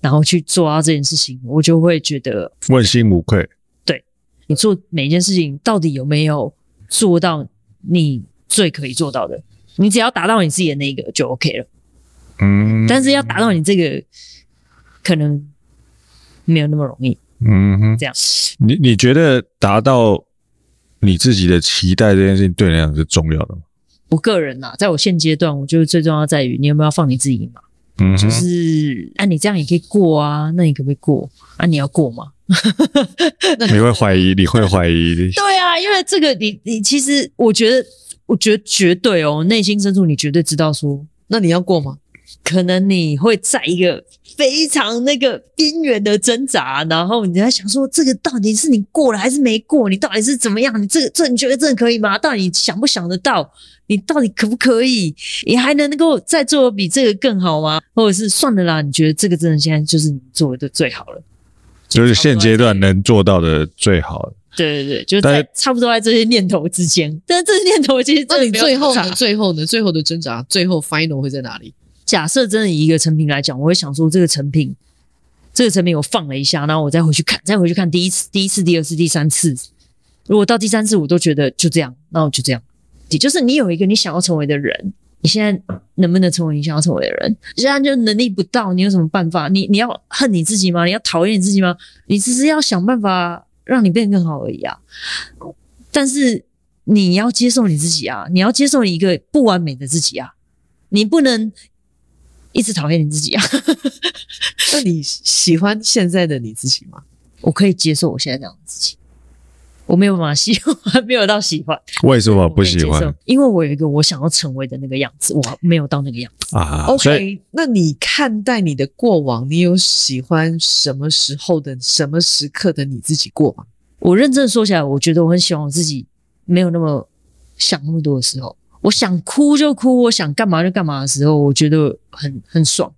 然后去做到这件事情，我就会觉得问心无愧。对你做每一件事情到底有没有做到你？最可以做到的，你只要达到你自己的那个就 OK 了。嗯，但是要达到你这个，可能没有那么容易。嗯哼，这样，你你觉得达到你自己的期待这件事情对你来讲是重要的吗？我个人啊，在我现阶段，我觉得最重要在于你有没有放你自己嘛。嗯，就是啊，你这样也可以过啊，那你可不可以过？啊，你要过吗？*laughs* 你会怀疑，你会怀疑。*laughs* 对啊，因为这个，你你其实我觉得。我觉得绝对哦，内心深处你绝对知道说，那你要过吗？可能你会在一个非常那个边缘的挣扎，然后你在想说，这个到底是你过了还是没过？你到底是怎么样？你这个这你觉得这可以吗？到底想不想得到？你到底可不可以？你还能能够再做比这个更好吗？或者是算了啦？你觉得这个真的现在就是你做的最好了，就是现阶段能做到的最好了。对对对，就在差不多在这些念头之间，但是这些念头其实那你最后最后呢？最后的挣扎，最后 final 会在哪里？假设真的以一个成品来讲，我会想说这个成品，这个成品我放了一下，然后我再回去看，再回去看第一次、第一次、第二次、第三次。如果到第三次我都觉得就这样，那我就这样。也就是你有一个你想要成为的人，你现在能不能成为你想要成为的人？现在就能力不到，你有什么办法？你你要恨你自己吗？你要讨厌你自己吗？你只是要想办法。让你变更好而已啊！但是你要接受你自己啊，你要接受一个不完美的自己啊，你不能一直讨厌你自己啊。*laughs* 那你喜欢现在的你自己吗？我可以接受我现在这样的自己。我没有办法喜欢，没有到喜欢。为什么不喜欢？因为我有一个我想要成为的那个样子，我没有到那个样子啊。OK，那你看待你的过往，你有喜欢什么时候的、什么时刻的你自己过吗？我认真说起来，我觉得我很喜欢我自己没有那么想那么多的时候，我想哭就哭，我想干嘛就干嘛的时候，我觉得很很爽。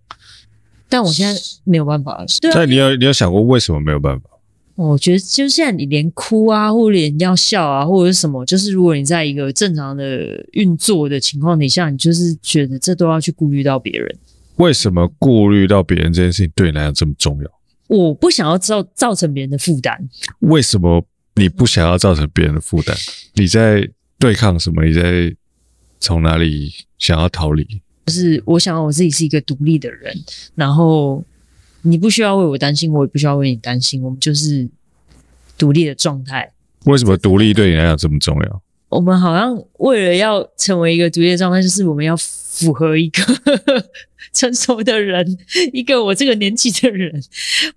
但我现在没有办法了。但你要你要想过为什么没有办法？我觉得，就现在你连哭啊，或连要笑啊，或者是什么，就是如果你在一个正常的运作的情况底下，你就是觉得这都要去顾虑到别人。为什么顾虑到别人这件事情对你来讲这么重要？我不想要造造成别人的负担。为什么你不想要造成别人的负担？你在对抗什么？你在从哪里想要逃离？就是我想要我自己是一个独立的人，然后。你不需要为我担心，我也不需要为你担心。我们就是独立的状态。为什么独立对你来讲这么重要？我们好像为了要成为一个独立的状态，就是我们要符合一个 *laughs* 成熟的人，一个我这个年纪的人。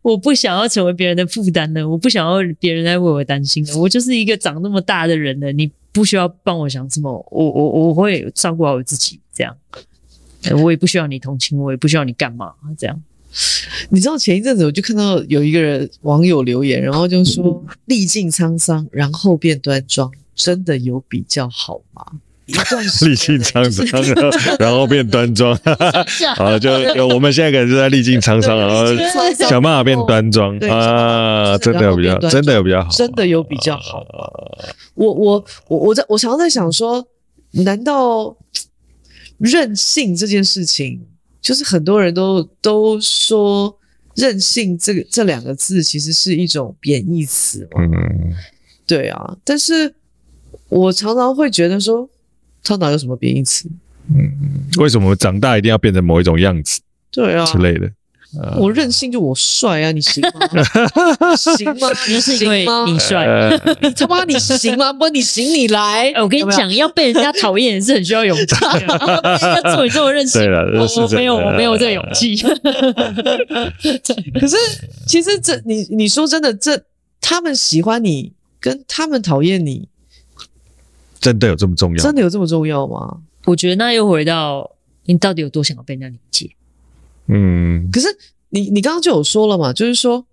我不想要成为别人的负担了，我不想要别人来为我担心了，我就是一个长那么大的人了，你不需要帮我想什么，我我我会照顾好我自己。这样，我也不需要你同情我，也不需要你干嘛这样。*laughs* 你知道前一阵子我就看到有一个人网友留言，然后就说“历尽沧桑，然后变端庄”，真的有比较好吗？一段历尽沧桑，*laughs* 然后变端庄 *laughs* 啊！就我们现在可能就在历尽沧桑，然后想办法变端庄啊！真的有比较，真的有比较好，真的有比较好我我我我在，我常常在想说，难道任性这件事情？就是很多人都都说“任性”这个这两个字，其实是一种贬义词。嗯，对啊。但是我常常会觉得说，它哪有什么贬义词？嗯，为什么长大一定要变成某一种样子？对啊，之类的。我任性就我帅啊，你行吗？*laughs* 行吗？你是因吗？你帅，*laughs* 他妈你行吗？不，你行你来。我跟你讲，要被人家讨厌也是很需要勇气的。人 *laughs* 家做你这么任性，我我没有我没有这勇气。可是其实这你你说真的，这他们喜欢你跟他们讨厌你，真的有这么重要？真的有这么重要吗？我觉得那又回到你到底有多想要被人家理解。嗯，可是你你刚刚就有说了嘛，就是说，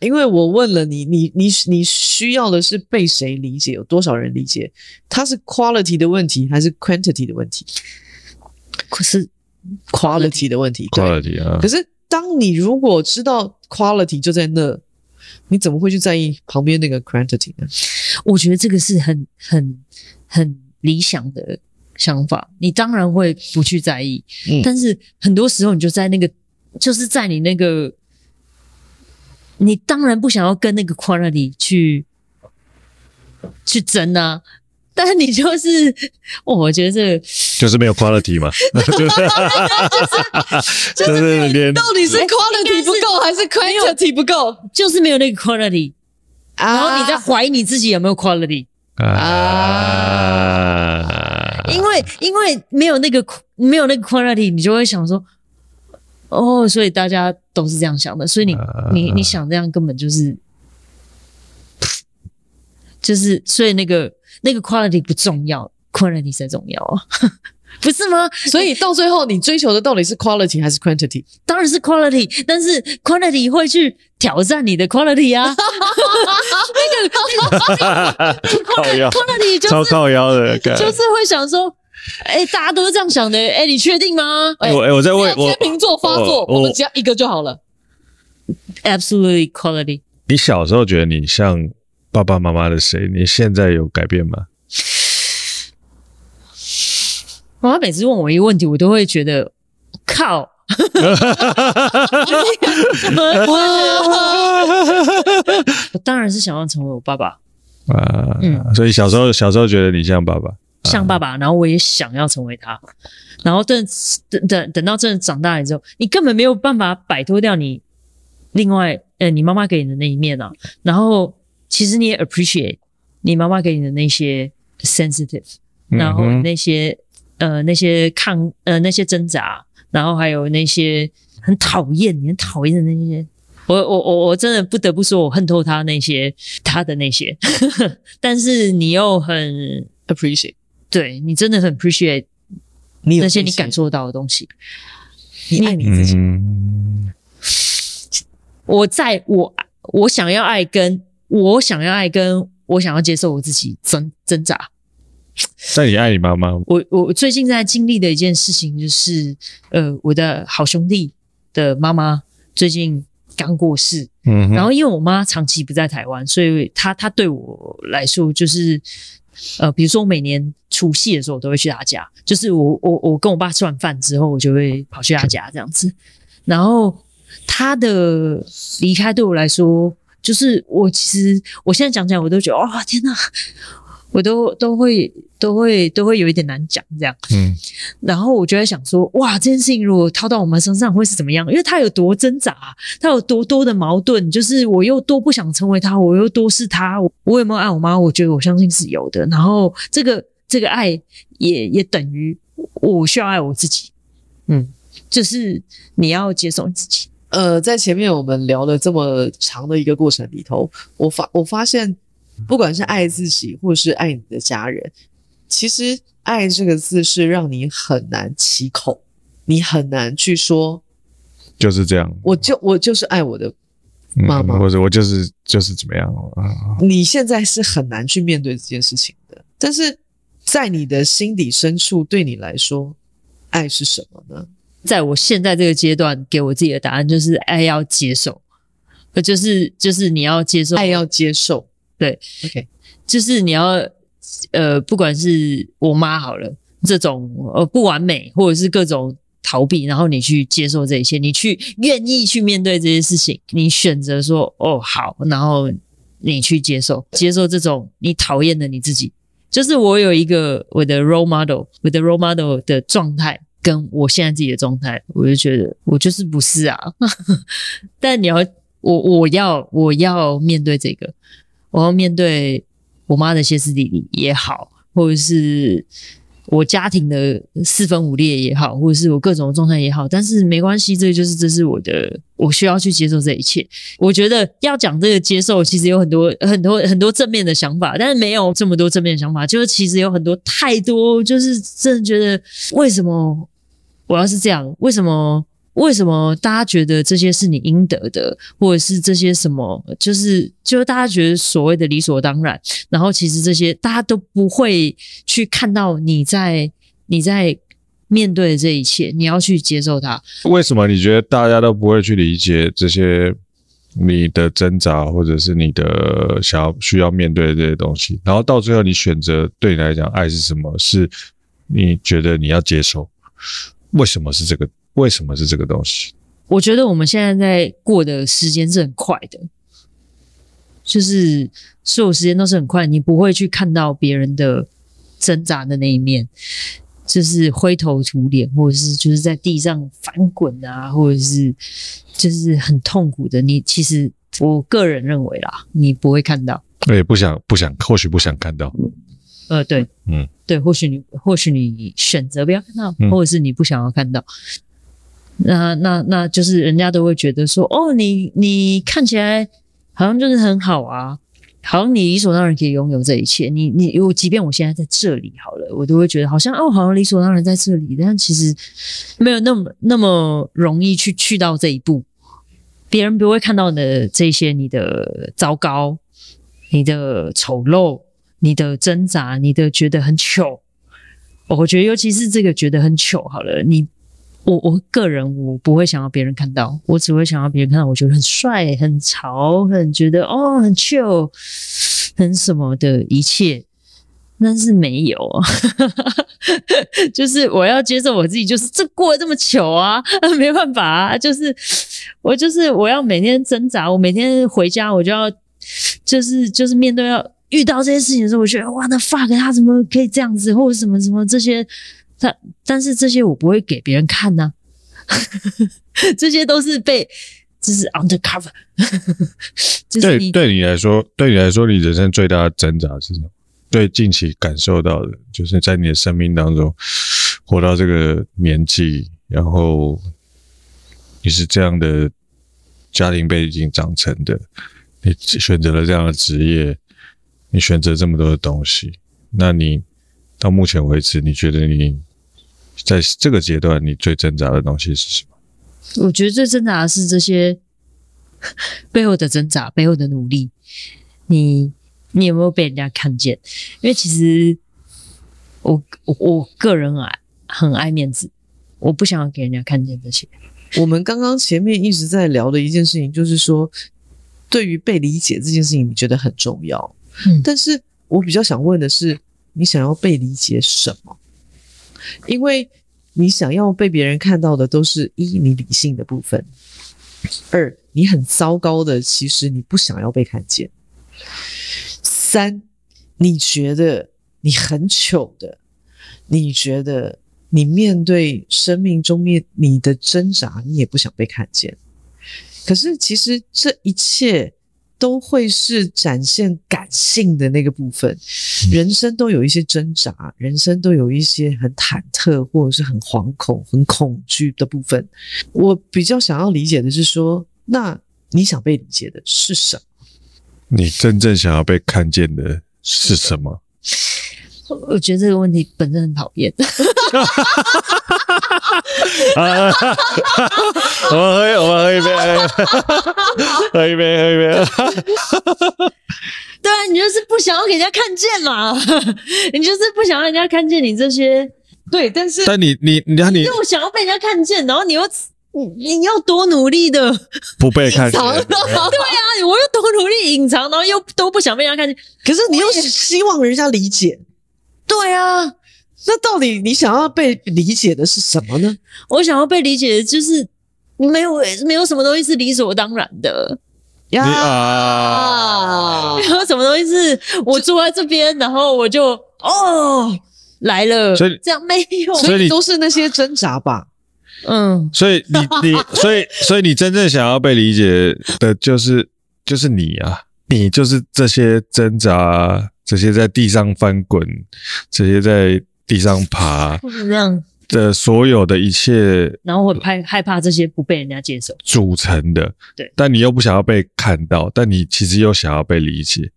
因为我问了你，你你你需要的是被谁理解，有多少人理解，它是 quality 的问题还是 quantity 的问题？可是 quality 的问题，quality 啊。可是当你如果知道 quality 就在那，你怎么会去在意旁边那个 quantity 呢？我觉得这个是很很很理想的。想法，你当然会不去在意，但是很多时候你就在那个，就是在你那个，你当然不想要跟那个 quality 去去争啊，但你就是，我觉得这就是没有 quality 嘛，*laughs* 就是就是连到底是 quality 不够还是 quantity 不够，就是没有那个 quality，然后你在怀疑你自己有没有 quality 啊？因为因为没有那个没有那个 quality，你就会想说，哦，所以大家都是这样想的，所以你你你想这样根本就是，就是所以那个那个 quality 不重要，quality 才重要啊。*laughs* 不是吗？所以到最后，你追求的到底是 quality 还是 quantity？当然是 quality，但是 q u a n t i t y 会去挑战你的 quality 啊。那个 quality 就是超靠腰的，就是会想说，哎，大家都是这样想的，哎，你确定吗？哎，我在问天秤座发作，我们只要一个就好了。Absolute l y quality。你小时候觉得你像爸爸妈妈的谁？你现在有改变吗？妈每次问我一个问题，我都会觉得靠，*laughs* 我当然是想要成为我爸爸啊，嗯，所以小时候小时候觉得你像爸爸，像爸爸，然后我也想要成为他，然后等等等，等到真的长大了之后，你根本没有办法摆脱掉你另外呃你妈妈给你的那一面啊，然后其实你也 appreciate 你妈妈给你的那些 sensitive，然后那些。呃，那些抗，呃，那些挣扎，然后还有那些很讨厌、很讨厌的那些，我、我、我、我真的不得不说，我恨透他那些他的那些，*laughs* 但是你又很 appreciate，对你真的很 appreciate，你那些你感受到的东西，你爱你自己，我在我我想要爱，跟我想要爱，跟我想要接受我自己，争挣扎。在你爱你妈妈，我我最近在经历的一件事情就是，呃，我的好兄弟的妈妈最近刚过世，嗯，然后因为我妈长期不在台湾，所以她她对我来说就是，呃，比如说我每年除夕的时候我都会去她家，就是我我我跟我爸吃完饭之后我就会跑去她家这样子，然后她的离开对我来说，就是我其实我现在讲起来我都觉得哇天哪。我都都会都会都会有一点难讲这样，嗯，然后我就在想说，哇，这件事情如果套到我们身上会是怎么样？因为它有多挣扎，它有多多的矛盾，就是我又多不想成为他，我又多是他。我有没有爱我妈？我觉得我相信是有的。然后这个这个爱也也等于我需要爱我自己，嗯，就是你要接受你自己。呃，在前面我们聊了这么长的一个过程里头，我发我发现。不管是爱自己，或是爱你的家人，其实“爱”这个字是让你很难启口，你很难去说。就是这样，我就我就是爱我的妈妈，或者我就是就是怎么样啊？你现在是很难去面对这件事情的，但是在你的心底深处，对你来说，爱是什么呢？在我现在这个阶段，给我自己的答案就是：爱要接受，呃，就是就是你要接受，爱要接受。对，OK，就是你要，呃，不管是我妈好了，这种呃不完美，或者是各种逃避，然后你去接受这一切，你去愿意去面对这些事情，你选择说哦好，然后你去接受，接受这种你讨厌的你自己。就是我有一个我的 role model，我的 role model 的状态跟我现在自己的状态，我就觉得我就是不是啊，*laughs* 但你要我我要我要面对这个。我要面对我妈的歇斯底里也好，或者是我家庭的四分五裂也好，或者是我各种状态也好，但是没关系，这就是这是我的，我需要去接受这一切。我觉得要讲这个接受，其实有很多很多很多正面的想法，但是没有这么多正面的想法，就是其实有很多太多，就是真的觉得为什么我要是这样，为什么？为什么大家觉得这些是你应得的，或者是这些什么？就是就大家觉得所谓的理所当然，然后其实这些大家都不会去看到你在你在面对的这一切，你要去接受它。为什么你觉得大家都不会去理解这些你的挣扎，或者是你的想要需要面对的这些东西？然后到最后，你选择对你来讲爱是什么？是你觉得你要接受？为什么是这个？为什么是这个东西？我觉得我们现在在过的时间是很快的，就是所有时间都是很快，你不会去看到别人的挣扎的那一面，就是灰头土脸，或者是就是在地上翻滚啊，或者是就是很痛苦的。你其实我个人认为啦，你不会看到，对，不想不想，或许不想看到，呃，对，嗯，对，或许你或许你选择不要看到，或者是你不想要看到。那那那就是人家都会觉得说，哦，你你看起来好像就是很好啊，好像你理所当然可以拥有这一切。你你我即便我现在在这里好了，我都会觉得好像哦，好像理所当然在这里，但其实没有那么那么容易去去到这一步。别人不会看到的这些，你的糟糕、你的丑陋、你的挣扎、你的觉得很糗。我觉得尤其是这个觉得很糗，好了，你。我我个人我不会想要别人看到，我只会想要别人看到我觉得很帅、很潮、很觉得哦很 chill、很什么的一切，但是没有，*laughs* 就是我要接受我自己，就是这过了这么久啊，*laughs* 没办法啊，就是我就是我要每天挣扎，我每天回家我就要就是就是面对要遇到这些事情的时候，我觉得哇那 fuck，他怎么可以这样子，或者什么什么这些。但但是这些我不会给别人看呢，*laughs* 这些都是被，就是 undercover。*laughs* 对，对你来说，对你来说，你人生最大的挣扎是什么？对近期感受到的，就是在你的生命当中，活到这个年纪，然后你是这样的家庭背景长成的，你选择了这样的职业，你选择这么多的东西，那你到目前为止，你觉得你？在这个阶段，你最挣扎的东西是什么？我觉得最挣扎的是这些背后的挣扎，背后的努力。你你有没有被人家看见？因为其实我我我个人啊很爱面子，我不想要给人家看见这些。我们刚刚前面一直在聊的一件事情，就是说对于被理解这件事情，你觉得很重要。嗯，但是我比较想问的是，你想要被理解什么？因为你想要被别人看到的，都是一你理性的部分；二你很糟糕的，其实你不想要被看见；三你觉得你很糗的，你觉得你面对生命中面你的挣扎，你也不想被看见。可是其实这一切。都会是展现感性的那个部分，人生都有一些挣扎，人生都有一些很忐忑，或者是很惶恐、很恐惧的部分。我比较想要理解的是说，那你想被理解的是什么？你真正想要被看见的是什么？我觉得这个问题本身很讨厌。我们喝，我们喝一杯，喝一杯，喝一杯，喝一杯。对啊，你就是不想要给人家看见嘛，*laughs* 你就是不想让人家看见你这些。对，但是但你你你你，又想要被人家看见，然后你又你你要多努力的不被看见。*laughs* 对啊，我又多努力隐藏，然后又都不想被人家看见。可是你又希望人家理解。对啊，那到底你想要被理解的是什么呢？我想要被理解，的就是没有没有什么东西是理所当然的呀。没有什么东西是我坐在这边，然后我就哦来了。所以这样没有，所以你都是那些挣扎吧。嗯，所以你你 *laughs* 所以所以你真正想要被理解的，就是就是你啊，你就是这些挣扎。这些在地上翻滚，这些在地上爬，怎样？的，所有的一切，然后我怕害怕这些不被人家接受，组成的，对。但你又不想要被看到，但你其实又想要被理解。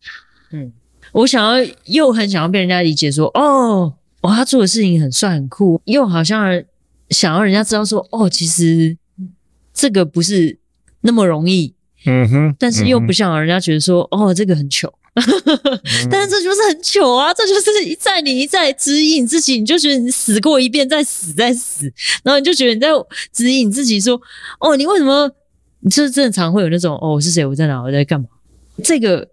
嗯，我想要，又很想要被人家理解，说，哦，哇，他做的事情很帅很酷，又好像想要人家知道，说，哦，其实这个不是那么容易。嗯哼。但是又不想人家觉得说，哦，这个很糗。*laughs* 但是这就是很糗啊！这就是一再你一再指引自己，你就觉得你死过一遍，再死，再死，然后你就觉得你在指引自己说：“哦，你为什么？你是正常会有那种哦，我是谁？我在哪？我在干嘛？”这个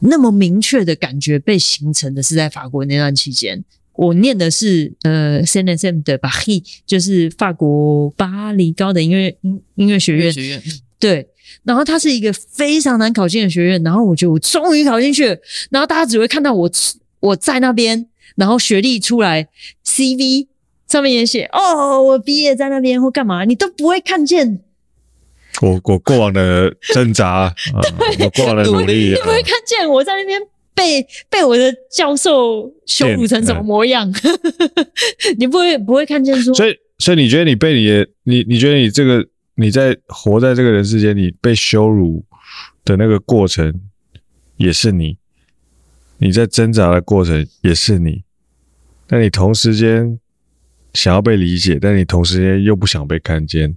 那么明确的感觉被形成的是在法国那段期间，我念的是呃 s a n s a n 的巴黎，就是法国巴黎高等音乐音音乐学院，学院对。然后他是一个非常难考进的学院，然后我就终于考进去了。然后大家只会看到我，我在那边，然后学历出来，CV 上面也写哦，我毕业在那边或干嘛，你都不会看见我我过往的挣扎，*laughs* 对，努力，你不会看见我在那边被被我的教授羞辱成什么模样，*laughs* 你不会不会看见说，所以所以你觉得你被你的你你觉得你这个。你在活在这个人世间，你被羞辱的那个过程也是你，你在挣扎的过程也是你。但你同时间想要被理解，但你同时间又不想被看见。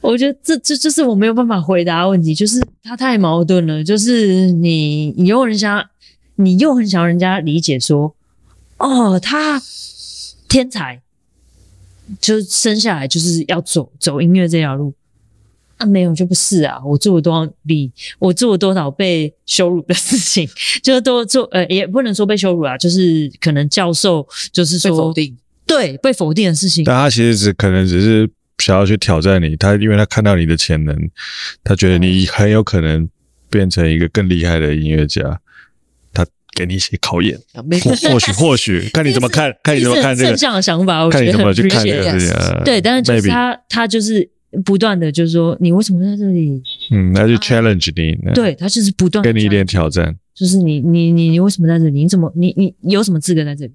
我觉得这这这是我没有办法回答问题，就是他太矛盾了。就是你你又人家，你又很想人家理解说，哦，他天才。就生下来就是要走走音乐这条路啊？没有就不是啊！我做了多少比我做了多少被羞辱的事情，*laughs* 就都做呃，也不能说被羞辱啊，就是可能教授就是说否定，对被否定的事情。但他其实只可能只是想要去挑战你，他因为他看到你的潜能，他觉得你很有可能变成一个更厉害的音乐家。给你一些考验，或许 *laughs* 或许看你怎么看，看你怎么看这个，看你怎么去看这个，对。但是就是他，他就是不断的，就是说你为什么在这里？嗯，那就 challenge 你。对，他就是不断给你一点挑战，就是你你你你为什么在这里？你怎么你你有什么资格在这里？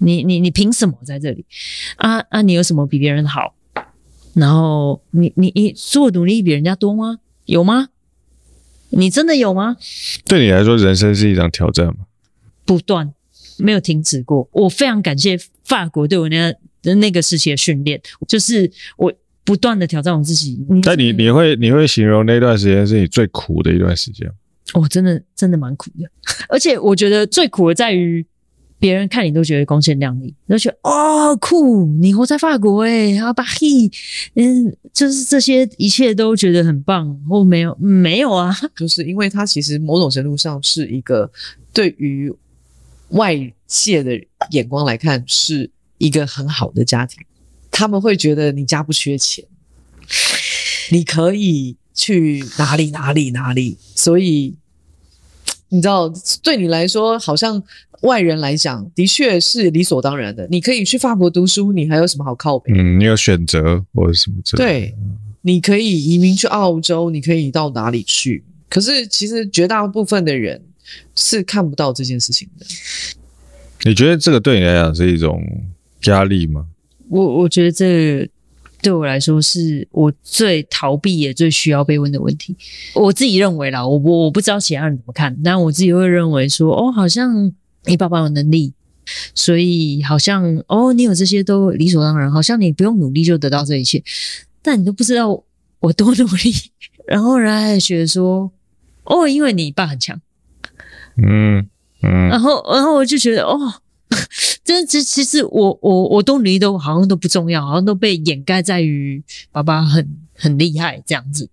你你你凭什么在这里？啊啊！你有什么比别人好？然后你你你做努力比人家多吗？有吗？你真的有吗？对你来说，人生是一场挑战吗？不断，没有停止过。我非常感谢法国对我那那个时期的训练，就是我不断的挑战我自己。但你你会你会形容那段时间是你最苦的一段时间？我真的真的蛮苦的，而且我觉得最苦的在于。别人看你都觉得光鲜亮丽，都觉得哦酷，你活在法国哎，好巴嘿，嗯，就是这些一切都觉得很棒。我没有，没有啊，*laughs* 就是因为他其实某种程度上是一个对于外界的眼光来看是一个很好的家庭，他们会觉得你家不缺钱，你可以去哪里哪里哪里，所以你知道对你来说好像。外人来讲，的确是理所当然的。你可以去法国读书，你还有什么好靠？嗯，你有选择或者什么？对，你可以移民去澳洲，你可以到哪里去？可是其实绝大部分的人是看不到这件事情的。你觉得这个对你来讲是一种压力吗？我我觉得这对我来说是我最逃避也最需要被问的问题。我自己认为啦，我我我不知道其他人怎么看，但我自己会认为说，哦，好像。你爸爸有能力，所以好像哦，你有这些都理所当然，好像你不用努力就得到这一切。但你都不知道我多努力。*laughs* 然后人还觉得说，哦，因为你爸很强，嗯嗯。然后然后我就觉得哦，*laughs* 真其其实我我我多努力都好像都不重要，好像都被掩盖在于爸爸很。很厉害这样子，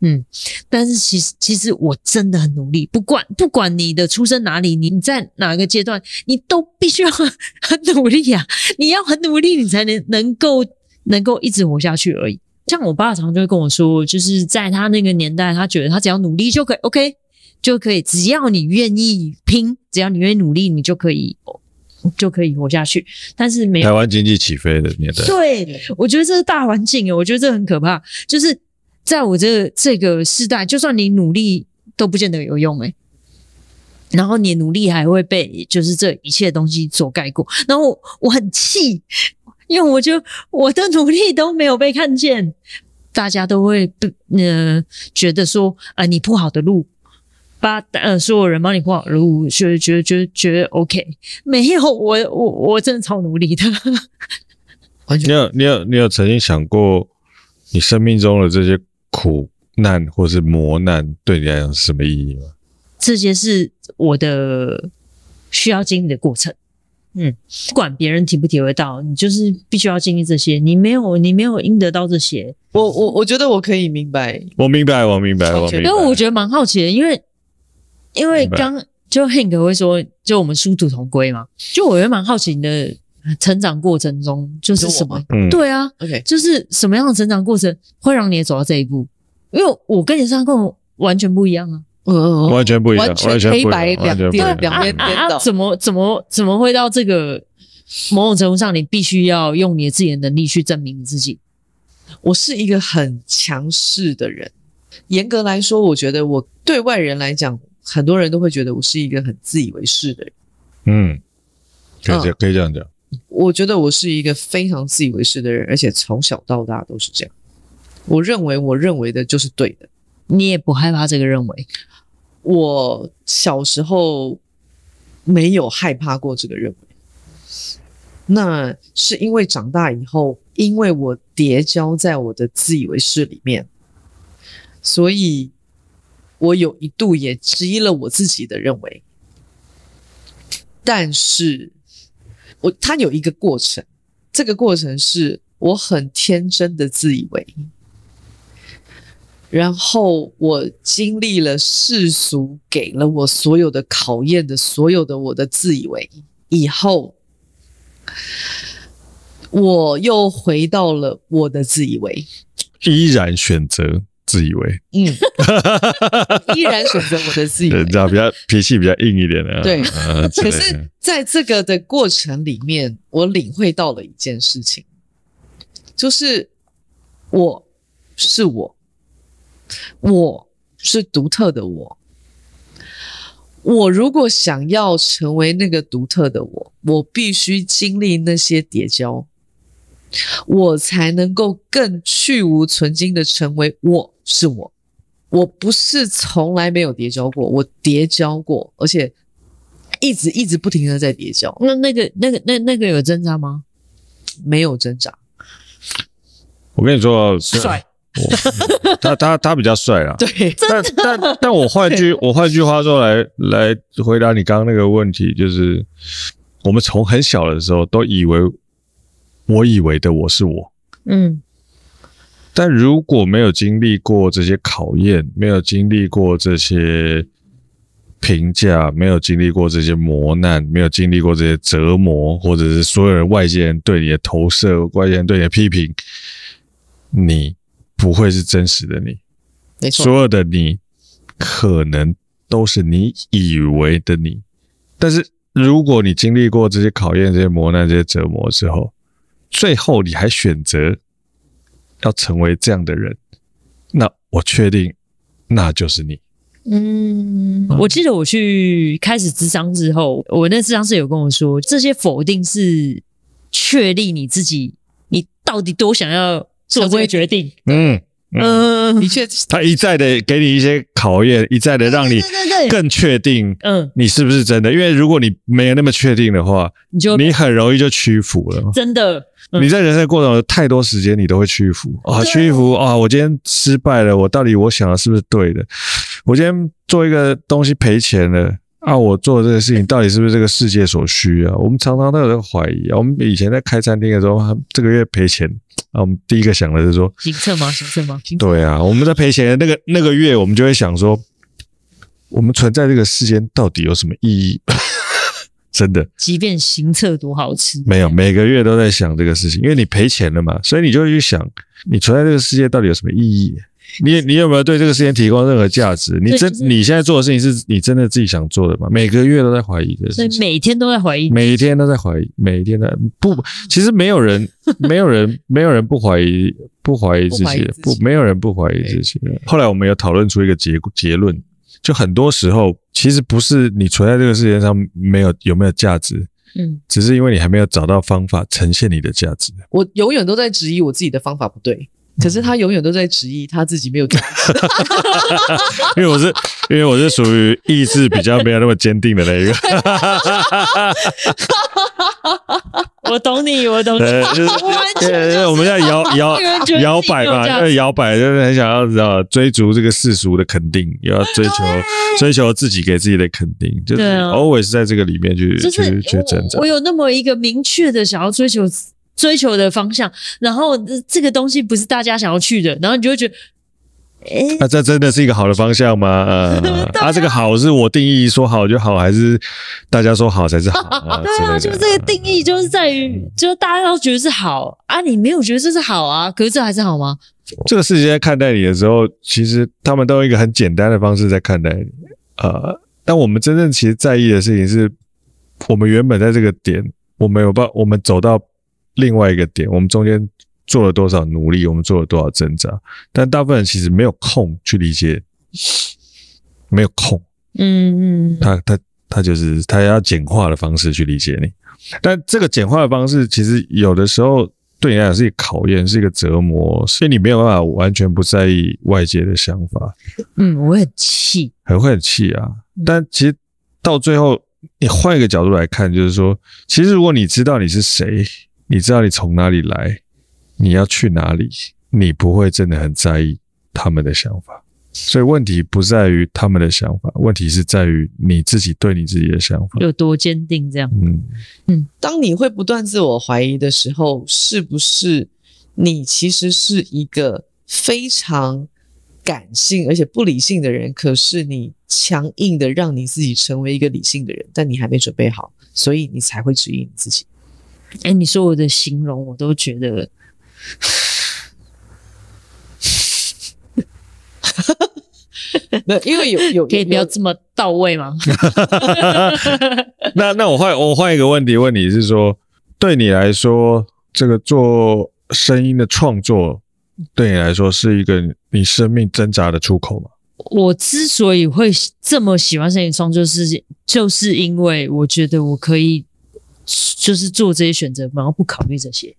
嗯，但是其实其实我真的很努力，不管不管你的出生哪里，你在哪个阶段，你都必须要 *laughs* 很努力啊！你要很努力，你才能能够能够一直活下去而已。像我爸常常就会跟我说，就是在他那个年代，他觉得他只要努力就可，OK，以就可以，只要你愿意拼，只要你愿意努力，你就可以。就可以活下去，但是没有台湾经济起飞的年代。对，我觉得这是大环境哦，我觉得这很可怕。就是在我这这个时代，就算你努力都不见得有用哎，然后你努力还会被就是这一切东西所盖过。然后我很气，因为我就我的努力都没有被看见，大家都会不呃觉得说啊你铺好的路。把呃所有人帮你画路，觉觉觉觉 OK，没有我我我真的超努力的。你有你有你有曾经想过，你生命中的这些苦难或是磨难，对你来讲是什么意义吗？这些是我的需要经历的过程。嗯，不管别人体不体会到，你就是必须要经历这些。你没有你没有应得到这些，我我我觉得我可以明白，我明白我明白我明白。因为我觉得蛮好奇的，因为。因为刚就 Hank 会说，就我们殊途同归嘛。就我也蛮好奇你的成长过程中就是什么，对啊，就是什么样的成长过程会让你走到这一步？因为我跟你上课完全不一样啊，完全不一样，完全黑白两边两边颠倒。怎么怎么怎么会到这个某种程度上，你必须要用你自己的能力去证明你自己？我是一个很强势的人，严格来说，我觉得我对外人来讲。很多人都会觉得我是一个很自以为是的人。嗯，可以，可以这样讲。我觉得我是一个非常自以为是的人，而且从小到大都是这样。我认为，我认为的就是对的。你也不害怕这个认为？我小时候没有害怕过这个认为。那是因为长大以后，因为我叠加在我的自以为是里面，所以。我有一度也质疑了我自己的认为，但是我他有一个过程，这个过程是我很天真的自以为，然后我经历了世俗给了我所有的考验的所有的我的自以为以后，我又回到了我的自以为，依然选择。自以为，嗯，*laughs* 依然选择我的自以为，人家比较脾气比较硬一点的，对。可是，在这个的过程里面，我领会到了一件事情，就是我是我，我是独特的我。我如果想要成为那个独特的我，我必须经历那些叠交。我才能够更去无存精的成为我是我，我不是从来没有叠交过，我叠交过，而且一直一直不停的在叠交。那那个那个那那个有挣扎吗？没有挣扎。我跟你说，帅，他他他比较帅啊。对，但但但我换句我换句话说来来回答你刚刚那个问题，就是我们从很小的时候都以为。我以为的我是我，嗯，但如果没有经历过这些考验，没有经历过这些评价，没有经历过这些磨难，没有经历过这些折磨，或者是所有人外界人对你的投射，外界人对你的批评，你不会是真实的你。没错，所有的你可能都是你以为的你。但是如果你经历过这些考验、这些磨难、这些折磨之后，最后，你还选择要成为这样的人，那我确定，那就是你。嗯，我记得我去开始咨商之后，我那咨商师有跟我说，这些否定是确立你自己，你到底多想要做这个决定。嗯嗯。的确，他一再的给你一些考验，一再的让你更确定，嗯，你是不是真的？因为如果你没有那么确定的话，你就你很容易就屈服了。真的，你在人生过程有太多时间，你都会屈服啊，屈服啊！我今天失败了，我到底我想的是不是对的？我今天做一个东西赔钱了啊，我做这个事情到底是不是这个世界所需啊？我们常常都有怀疑。我们以前在开餐厅的时候，这个月赔钱。啊，我们第一个想的就是说，行测吗？行测吗？对啊，我们在赔钱那个那个月，我们就会想说，我们存在这个世间到底有什么意义？*laughs* 真的，即便行测多好吃，没有，每个月都在想这个事情，因为你赔钱了嘛，所以你就会去想，你存在这个世界到底有什么意义？你你有没有对这个事情提供任何价值？你真你现在做的事情是你真的自己想做的吗？每个月都在怀疑的事情，每天都在怀疑，每天都在怀疑，每一天在不，其实没有人，没有人，没有人不怀疑，不怀疑自己，不，没有人不怀疑自己。后来我们有讨论出一个结结论，就很多时候其实不是你存在这个世界上没有有没有价值，嗯，只是因为你还没有找到方法呈现你的价值。我永远都在质疑我自己的方法不对。可是他永远都在质疑他自己没有对，*laughs* 因为我是因为我是属于意志比较没有那么坚定的那一个，*laughs* 我懂你，我懂，你。我,、就是我们在摇摇摇摆嘛，因摇摆就是很想要知道追逐这个世俗的肯定，要追求追求自己给自己的肯定，就是 always 在这个里面去去去成长。我有那么一个明确的想要追求。追求的方向，然后这个东西不是大家想要去的，然后你就会觉得，哎，那这真的是一个好的方向吗？呃、*laughs* 啊，这个好是我定义说好就好，还是大家说好才是好？*laughs* 对啊，就这个定义就是在于，就大家都觉得是好啊，你没有觉得这是好啊，可是这还是好吗？这个世界在看待你的时候，其实他们都用一个很简单的方式在看待你，呃，但我们真正其实在意的事情是，我们原本在这个点，我们有办，我们走到。另外一个点，我们中间做了多少努力，我们做了多少挣扎，但大部分人其实没有空去理解，没有空，嗯嗯，他他他就是他要简化的方式去理解你，但这个简化的方式其实有的时候对你来讲是一个考验，是一个折磨，所以你没有办法完全不在意外界的想法。嗯，我也很气，还会很气啊。但其实到最后，你换一个角度来看，就是说，其实如果你知道你是谁。你知道你从哪里来，你要去哪里，你不会真的很在意他们的想法，所以问题不在于他们的想法，问题是在于你自己对你自己的想法有多坚定。这样，嗯嗯，当你会不断自我怀疑的时候，是不是你其实是一个非常感性而且不理性的人？可是你强硬的让你自己成为一个理性的人，但你还没准备好，所以你才会质疑你自己。哎，你说我的形容，我都觉得，*laughs* 那因为有有可以不要这么到位吗？*laughs* 那那我换我换一个问题问你，是说对你来说，这个做声音的创作，对你来说是一个你生命挣扎的出口吗？我之所以会这么喜欢声音创作，是就是因为我觉得我可以。就是做这些选择，然后不考虑这些，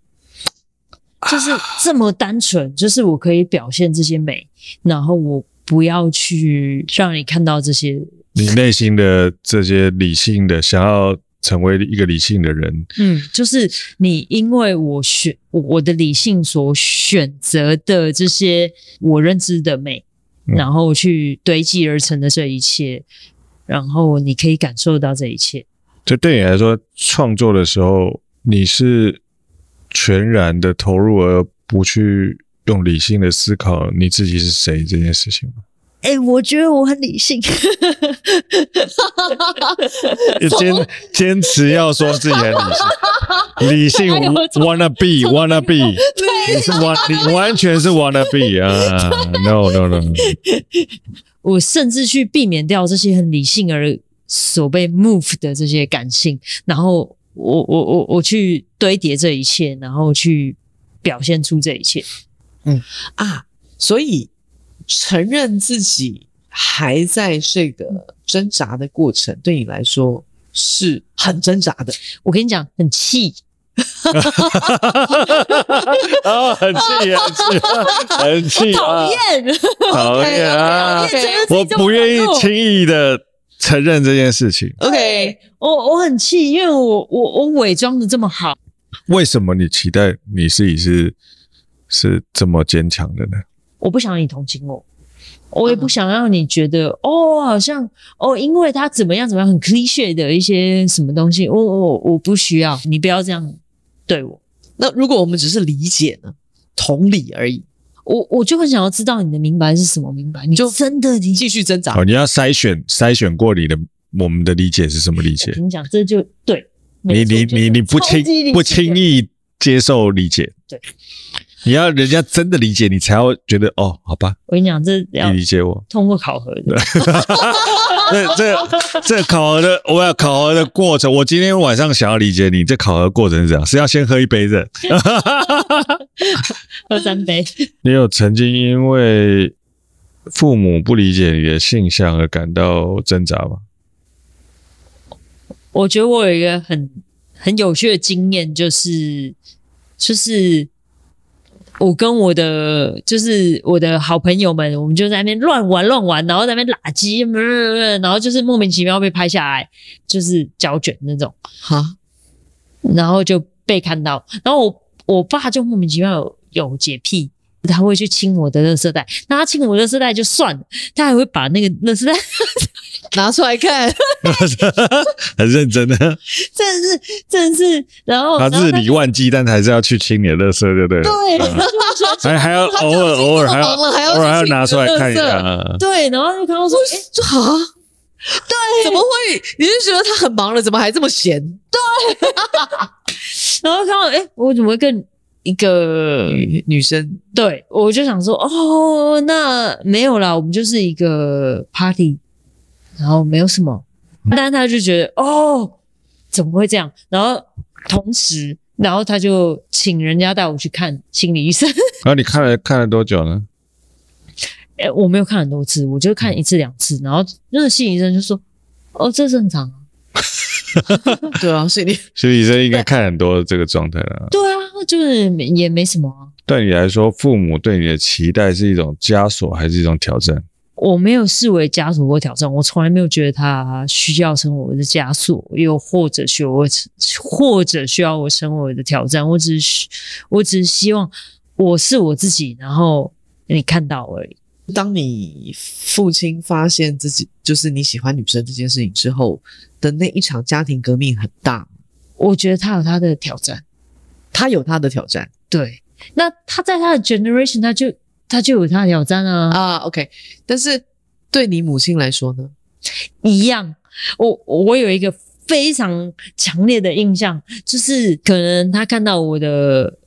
就是这么单纯。就是我可以表现这些美，然后我不要去让你看到这些。你内心的这些理性的，想要成为一个理性的人，嗯，就是你因为我选我的理性所选择的这些我认知的美，然后去堆积而成的这一切，然后你可以感受到这一切。就对你来说，创作的时候你是全然的投入，而不去用理性的思考你自己是谁这件事情吗？哎，我觉得我很理性，*laughs* 坚坚持要说自己很理性，理性，wanna be，wanna be，你是完，你完全是 wanna be 啊，no no no，我甚至去避免掉这些很理性而。所被 move 的这些感性，然后我我我我去堆叠这一切，然后去表现出这一切，嗯啊，所以承认自己还在这个挣扎的过程，对你来说是很挣扎的。我跟你讲，很气。*laughs* 哈哈哈哈哈！啊，很气很气，很气讨 *laughs* 厌，讨厌啊！*laughs* 我不愿意轻易的。承认这件事情。OK，我我很气，因为我我我伪装的这么好，为什么你期待你自己是是这么坚强的呢？我不想让你同情我，我也不想让你觉得哦，好像哦，因为他怎么样怎么样，很 cliche 的一些什么东西。我我我不需要，你不要这样对我。那如果我们只是理解呢？同理而已。我我就很想要知道你的明白是什么明白，你就真的你继续挣扎。好，你要筛选筛选过你的我们的理解是什么理解？跟你讲，这就对。你你你你不轻不轻易接受理解，对。你要人家真的理解你，才要觉得哦，好吧。我跟你讲，这要你理解我通过考核的。*laughs* 这这这考核的，我要考核的过程。我今天晚上想要理解你，这考核过程是怎样？是要先喝一杯的，*laughs* 喝三杯。你有曾经因为父母不理解你的性向而感到挣扎吗？我觉得我有一个很很有趣的经验，就是就是。我跟我的就是我的好朋友们，我们就在那边乱玩乱玩，然后在那边垃圾，然后就是莫名其妙被拍下来，就是胶卷那种哈，然后就被看到，然后我我爸就莫名其妙有洁癖。他会去亲我的垃圾袋，那他亲我的垃圾袋就算了，他还会把那个垃圾袋 *laughs* 拿出来看，*laughs* 很认真的，这是这是，然后他日理万机，但还是要去清的垃圾，对不对？对，还还要偶尔偶尔还要还要拿出来看一下，对，然后就看到说，就啊，对，怎么会？你是觉得他很忙了，怎么还这么闲？对，*laughs* 然后看到，哎，我怎么会跟？一个女女生，对我就想说，哦，那没有啦，我们就是一个 party，然后没有什么，但是他就觉得，哦，怎么会这样？然后同时，然后他就请人家带我去看心理医生。*laughs* 然后你看了看了多久呢？哎，*laughs* 我没有看很多次，我就看一次两次，然后那个心理医生就说，哦，这正常。*laughs* 对啊，所以所以医生应该看很多这个状态了。对啊，就是也没什么。对你来说，父母对你的期待是一种枷锁，还是一种挑战？我没有视为枷锁或挑战，我从来没有觉得他需要成我的枷锁，又或者需要我成或者需要我成我的挑战。我只是，我只是希望我是我自己，然后你看到而已。当你父亲发现自己就是你喜欢女生这件事情之后的那一场家庭革命很大，我觉得他有他的挑战，他有他的挑战。对，那他在他的 generation，他就他就有他挑战啊啊。OK，但是对你母亲来说呢？一样，我我有一个非常强烈的印象，就是可能他看到我的。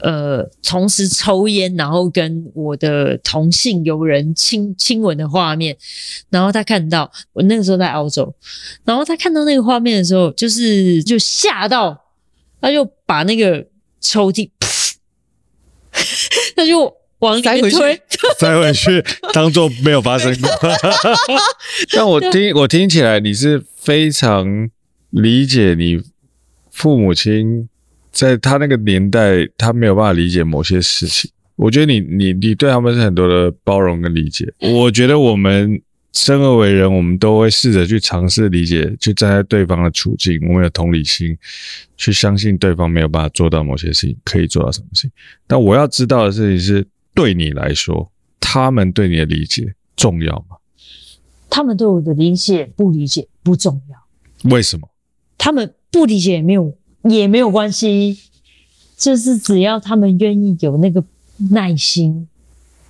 呃，同时抽烟，然后跟我的同性友人亲亲吻的画面，然后他看到我那个时候在澳洲，然后他看到那个画面的时候，就是就吓到，他就把那个抽屉，他就往塞回去，塞 *laughs* 回去，当做没有发生过。*laughs* 但我听我听起来，你是非常理解你父母亲。在他那个年代，他没有办法理解某些事情。我觉得你、你、你对他们是很多的包容跟理解。我觉得我们生而为人，我们都会试着去尝试理解，去站在对方的处境，我们有同理心，去相信对方没有办法做到某些事情，可以做到什么事情。但我要知道的事情是，对你来说，他们对你的理解重要吗？他们对我的理解不理解不重要。为什么？他们不理解也没有。也没有关系，就是只要他们愿意有那个耐心，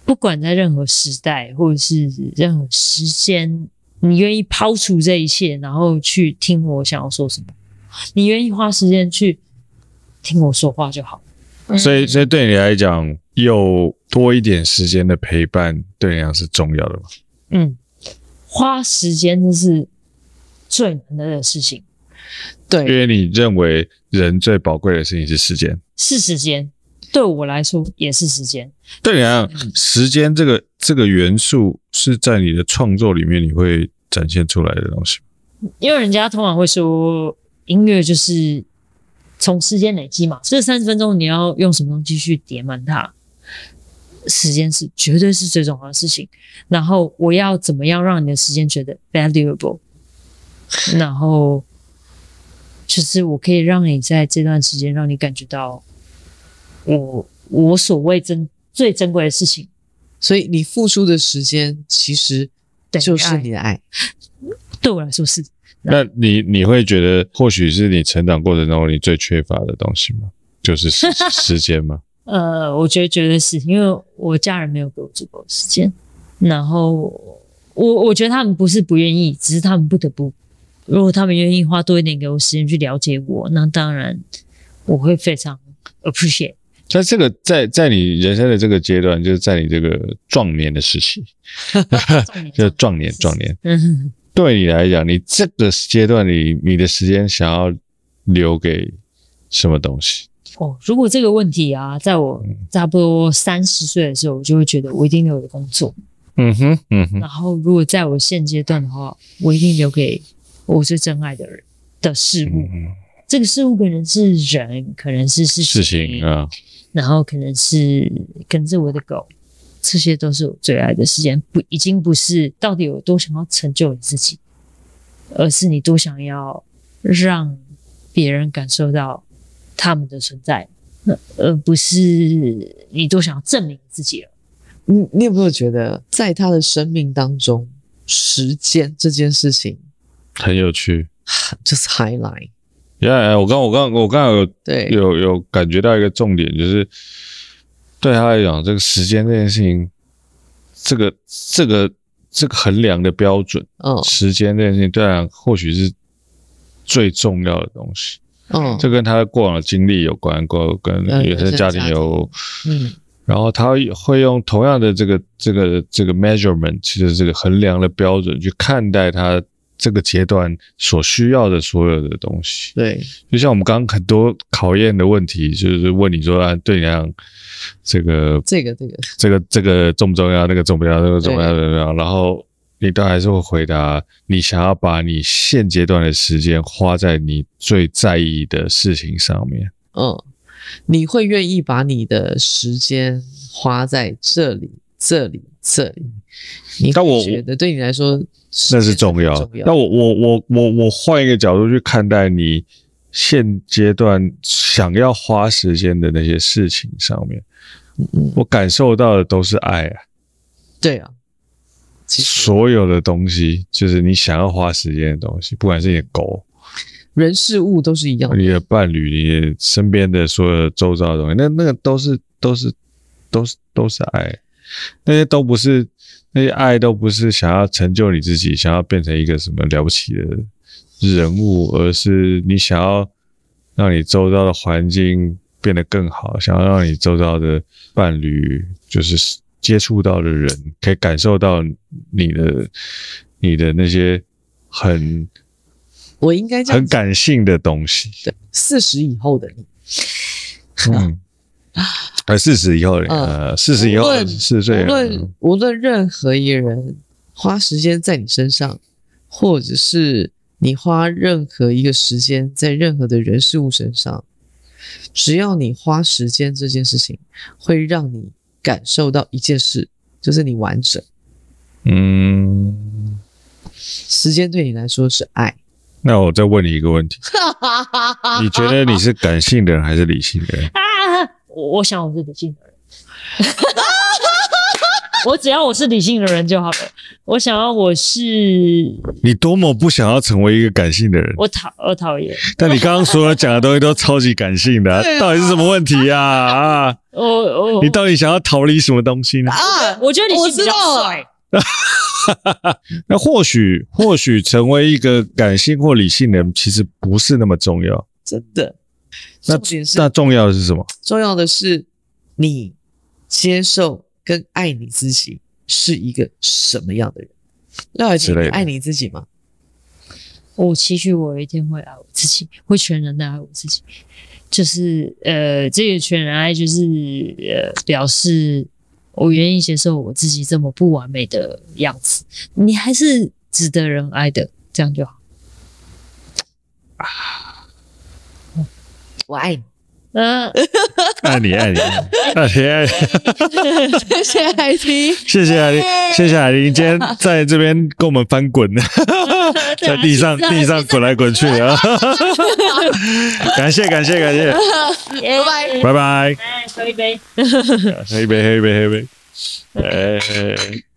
不管在任何时代或者是任何时间，你愿意抛除这一切，然后去听我想要说什么，你愿意花时间去听我说话就好。所以，所以对你来讲，有多一点时间的陪伴，对你来讲是重要的吗？嗯，花时间就是最难的事情。对，因为你认为人最宝贵的事情是时间，是时间，对我来说也是时间。对啊，时间这个这个元素是在你的创作里面你会展现出来的东西。因为人家通常会说，音乐就是从时间累积嘛，这三十分钟你要用什么东西去叠满它？时间是绝对是最重要的事情。然后我要怎么样让你的时间觉得 valuable？然后。就是我可以让你在这段时间让你感觉到，我我所谓珍最珍贵的事情，所以你付出的时间其实就是你的爱。对我来说是。那你你会觉得，或许是你成长过程中你最缺乏的东西吗？就是时 *laughs* 间吗？呃，我觉得绝对是，因为我家人没有给我足够的时间。然后我我觉得他们不是不愿意，只是他们不得不。如果他们愿意花多一点给我时间去了解我，那当然我会非常 appreciate。在这个在在你人生的这个阶段，就是在你这个壮年的时期，就壮年壮年，嗯，*laughs* 对你来讲，你这个阶段你你的时间想要留给什么东西？哦，如果这个问题啊，在我差不多三十岁的时候，我就会觉得我一定留给工作。嗯哼，嗯哼。然后如果在我现阶段的话，我一定留给我是真爱的人的事物，这个事物可能是人，可能是事情啊，然后可能是跟着我的狗，这些都是我最爱的时间。不，已经不是到底有多想要成就你自己，而是你多想要让别人感受到他们的存在，而不是你多想要证明自己了。你你有没有觉得，在他的生命当中，时间这件事情？很有趣就是 highlight。因我刚我刚我刚有对有有感觉到一个重点，就是对他来讲，这个时间这件事情，这个这个这个衡量的标准，嗯，时间这件事情，对啊，或许是最重要的东西。嗯，这跟他过往的经历有关，过跟原生家庭有，嗯，然后他会用同样的这个这个这个 measurement，其实这个衡量的标准去看待他。这个阶段所需要的所有的东西，对，就像我们刚刚很多考验的问题，就是问你说对，你讲这个这个这个这个这个重不重要？那个重不重要？那个重不重要？然后你都还是会回答，你想要把你现阶段的时间花在你最在意的事情上面。嗯，你会愿意把你的时间花在这里、这里、这里？你我觉得对你来说。那是重要。那我我我我我换一个角度去看待你现阶段想要花时间的那些事情上面，我感受到的都是爱啊。对啊，其实所有的东西，就是你想要花时间的东西，不管是你狗、人、事物，都是一样。你的伴侣、你身边的所有、周遭的东西，那那个都是都是都是都是爱，那些都不是。那些爱都不是想要成就你自己，想要变成一个什么了不起的人物，而是你想要让你周遭的环境变得更好，想要让你周遭的伴侣，就是接触到的人，可以感受到你的、你的那些很，我应该叫很感性的东西。对，四十以后的你，嗯。呃，四十以后，呃，四十以后，四十岁，无论无论任何一个人花时间在你身上，或者是你花任何一个时间在任何的人事物身上，只要你花时间这件事情，会让你感受到一件事，就是你完整。嗯，时间对你来说是爱。那我再问你一个问题，你觉得你是感性的人还是理性的人？*laughs* 我我想我是理性的人，*laughs* 我只要我是理性的人就好了。我想要我是你多么不想要成为一个感性的人，我讨我讨厌。但你刚刚所讲的东西都超级感性的，到底是什么问题呀？啊，我你到底想要逃离什么东西呢？啊，我觉得你我知道了。*laughs* 那或许或许成为一个感性或理性的人，其实不是那么重要，真的。那重点是，那重要的是什么？重要的是，你接受跟爱你自己是一个什么样的人？廖小姐，爱你自己吗？我期许我有一天会爱我自己，会全然的爱我自己。就是，呃，这个全然爱就是，呃，表示我愿意接受我自己这么不完美的样子，你还是值得人爱的，这样就好。啊。我爱你，嗯，*laughs* 爱你，爱你，爱你，谢谢海婷，谢谢海婷，谢谢海婷，今天在这边跟我们翻滚，*laughs* 在地上地上滚来滚去啊，*laughs* 感谢感谢感谢，拜拜拜拜，嘿嘿嘿嘿嘿嘿嘿嘿。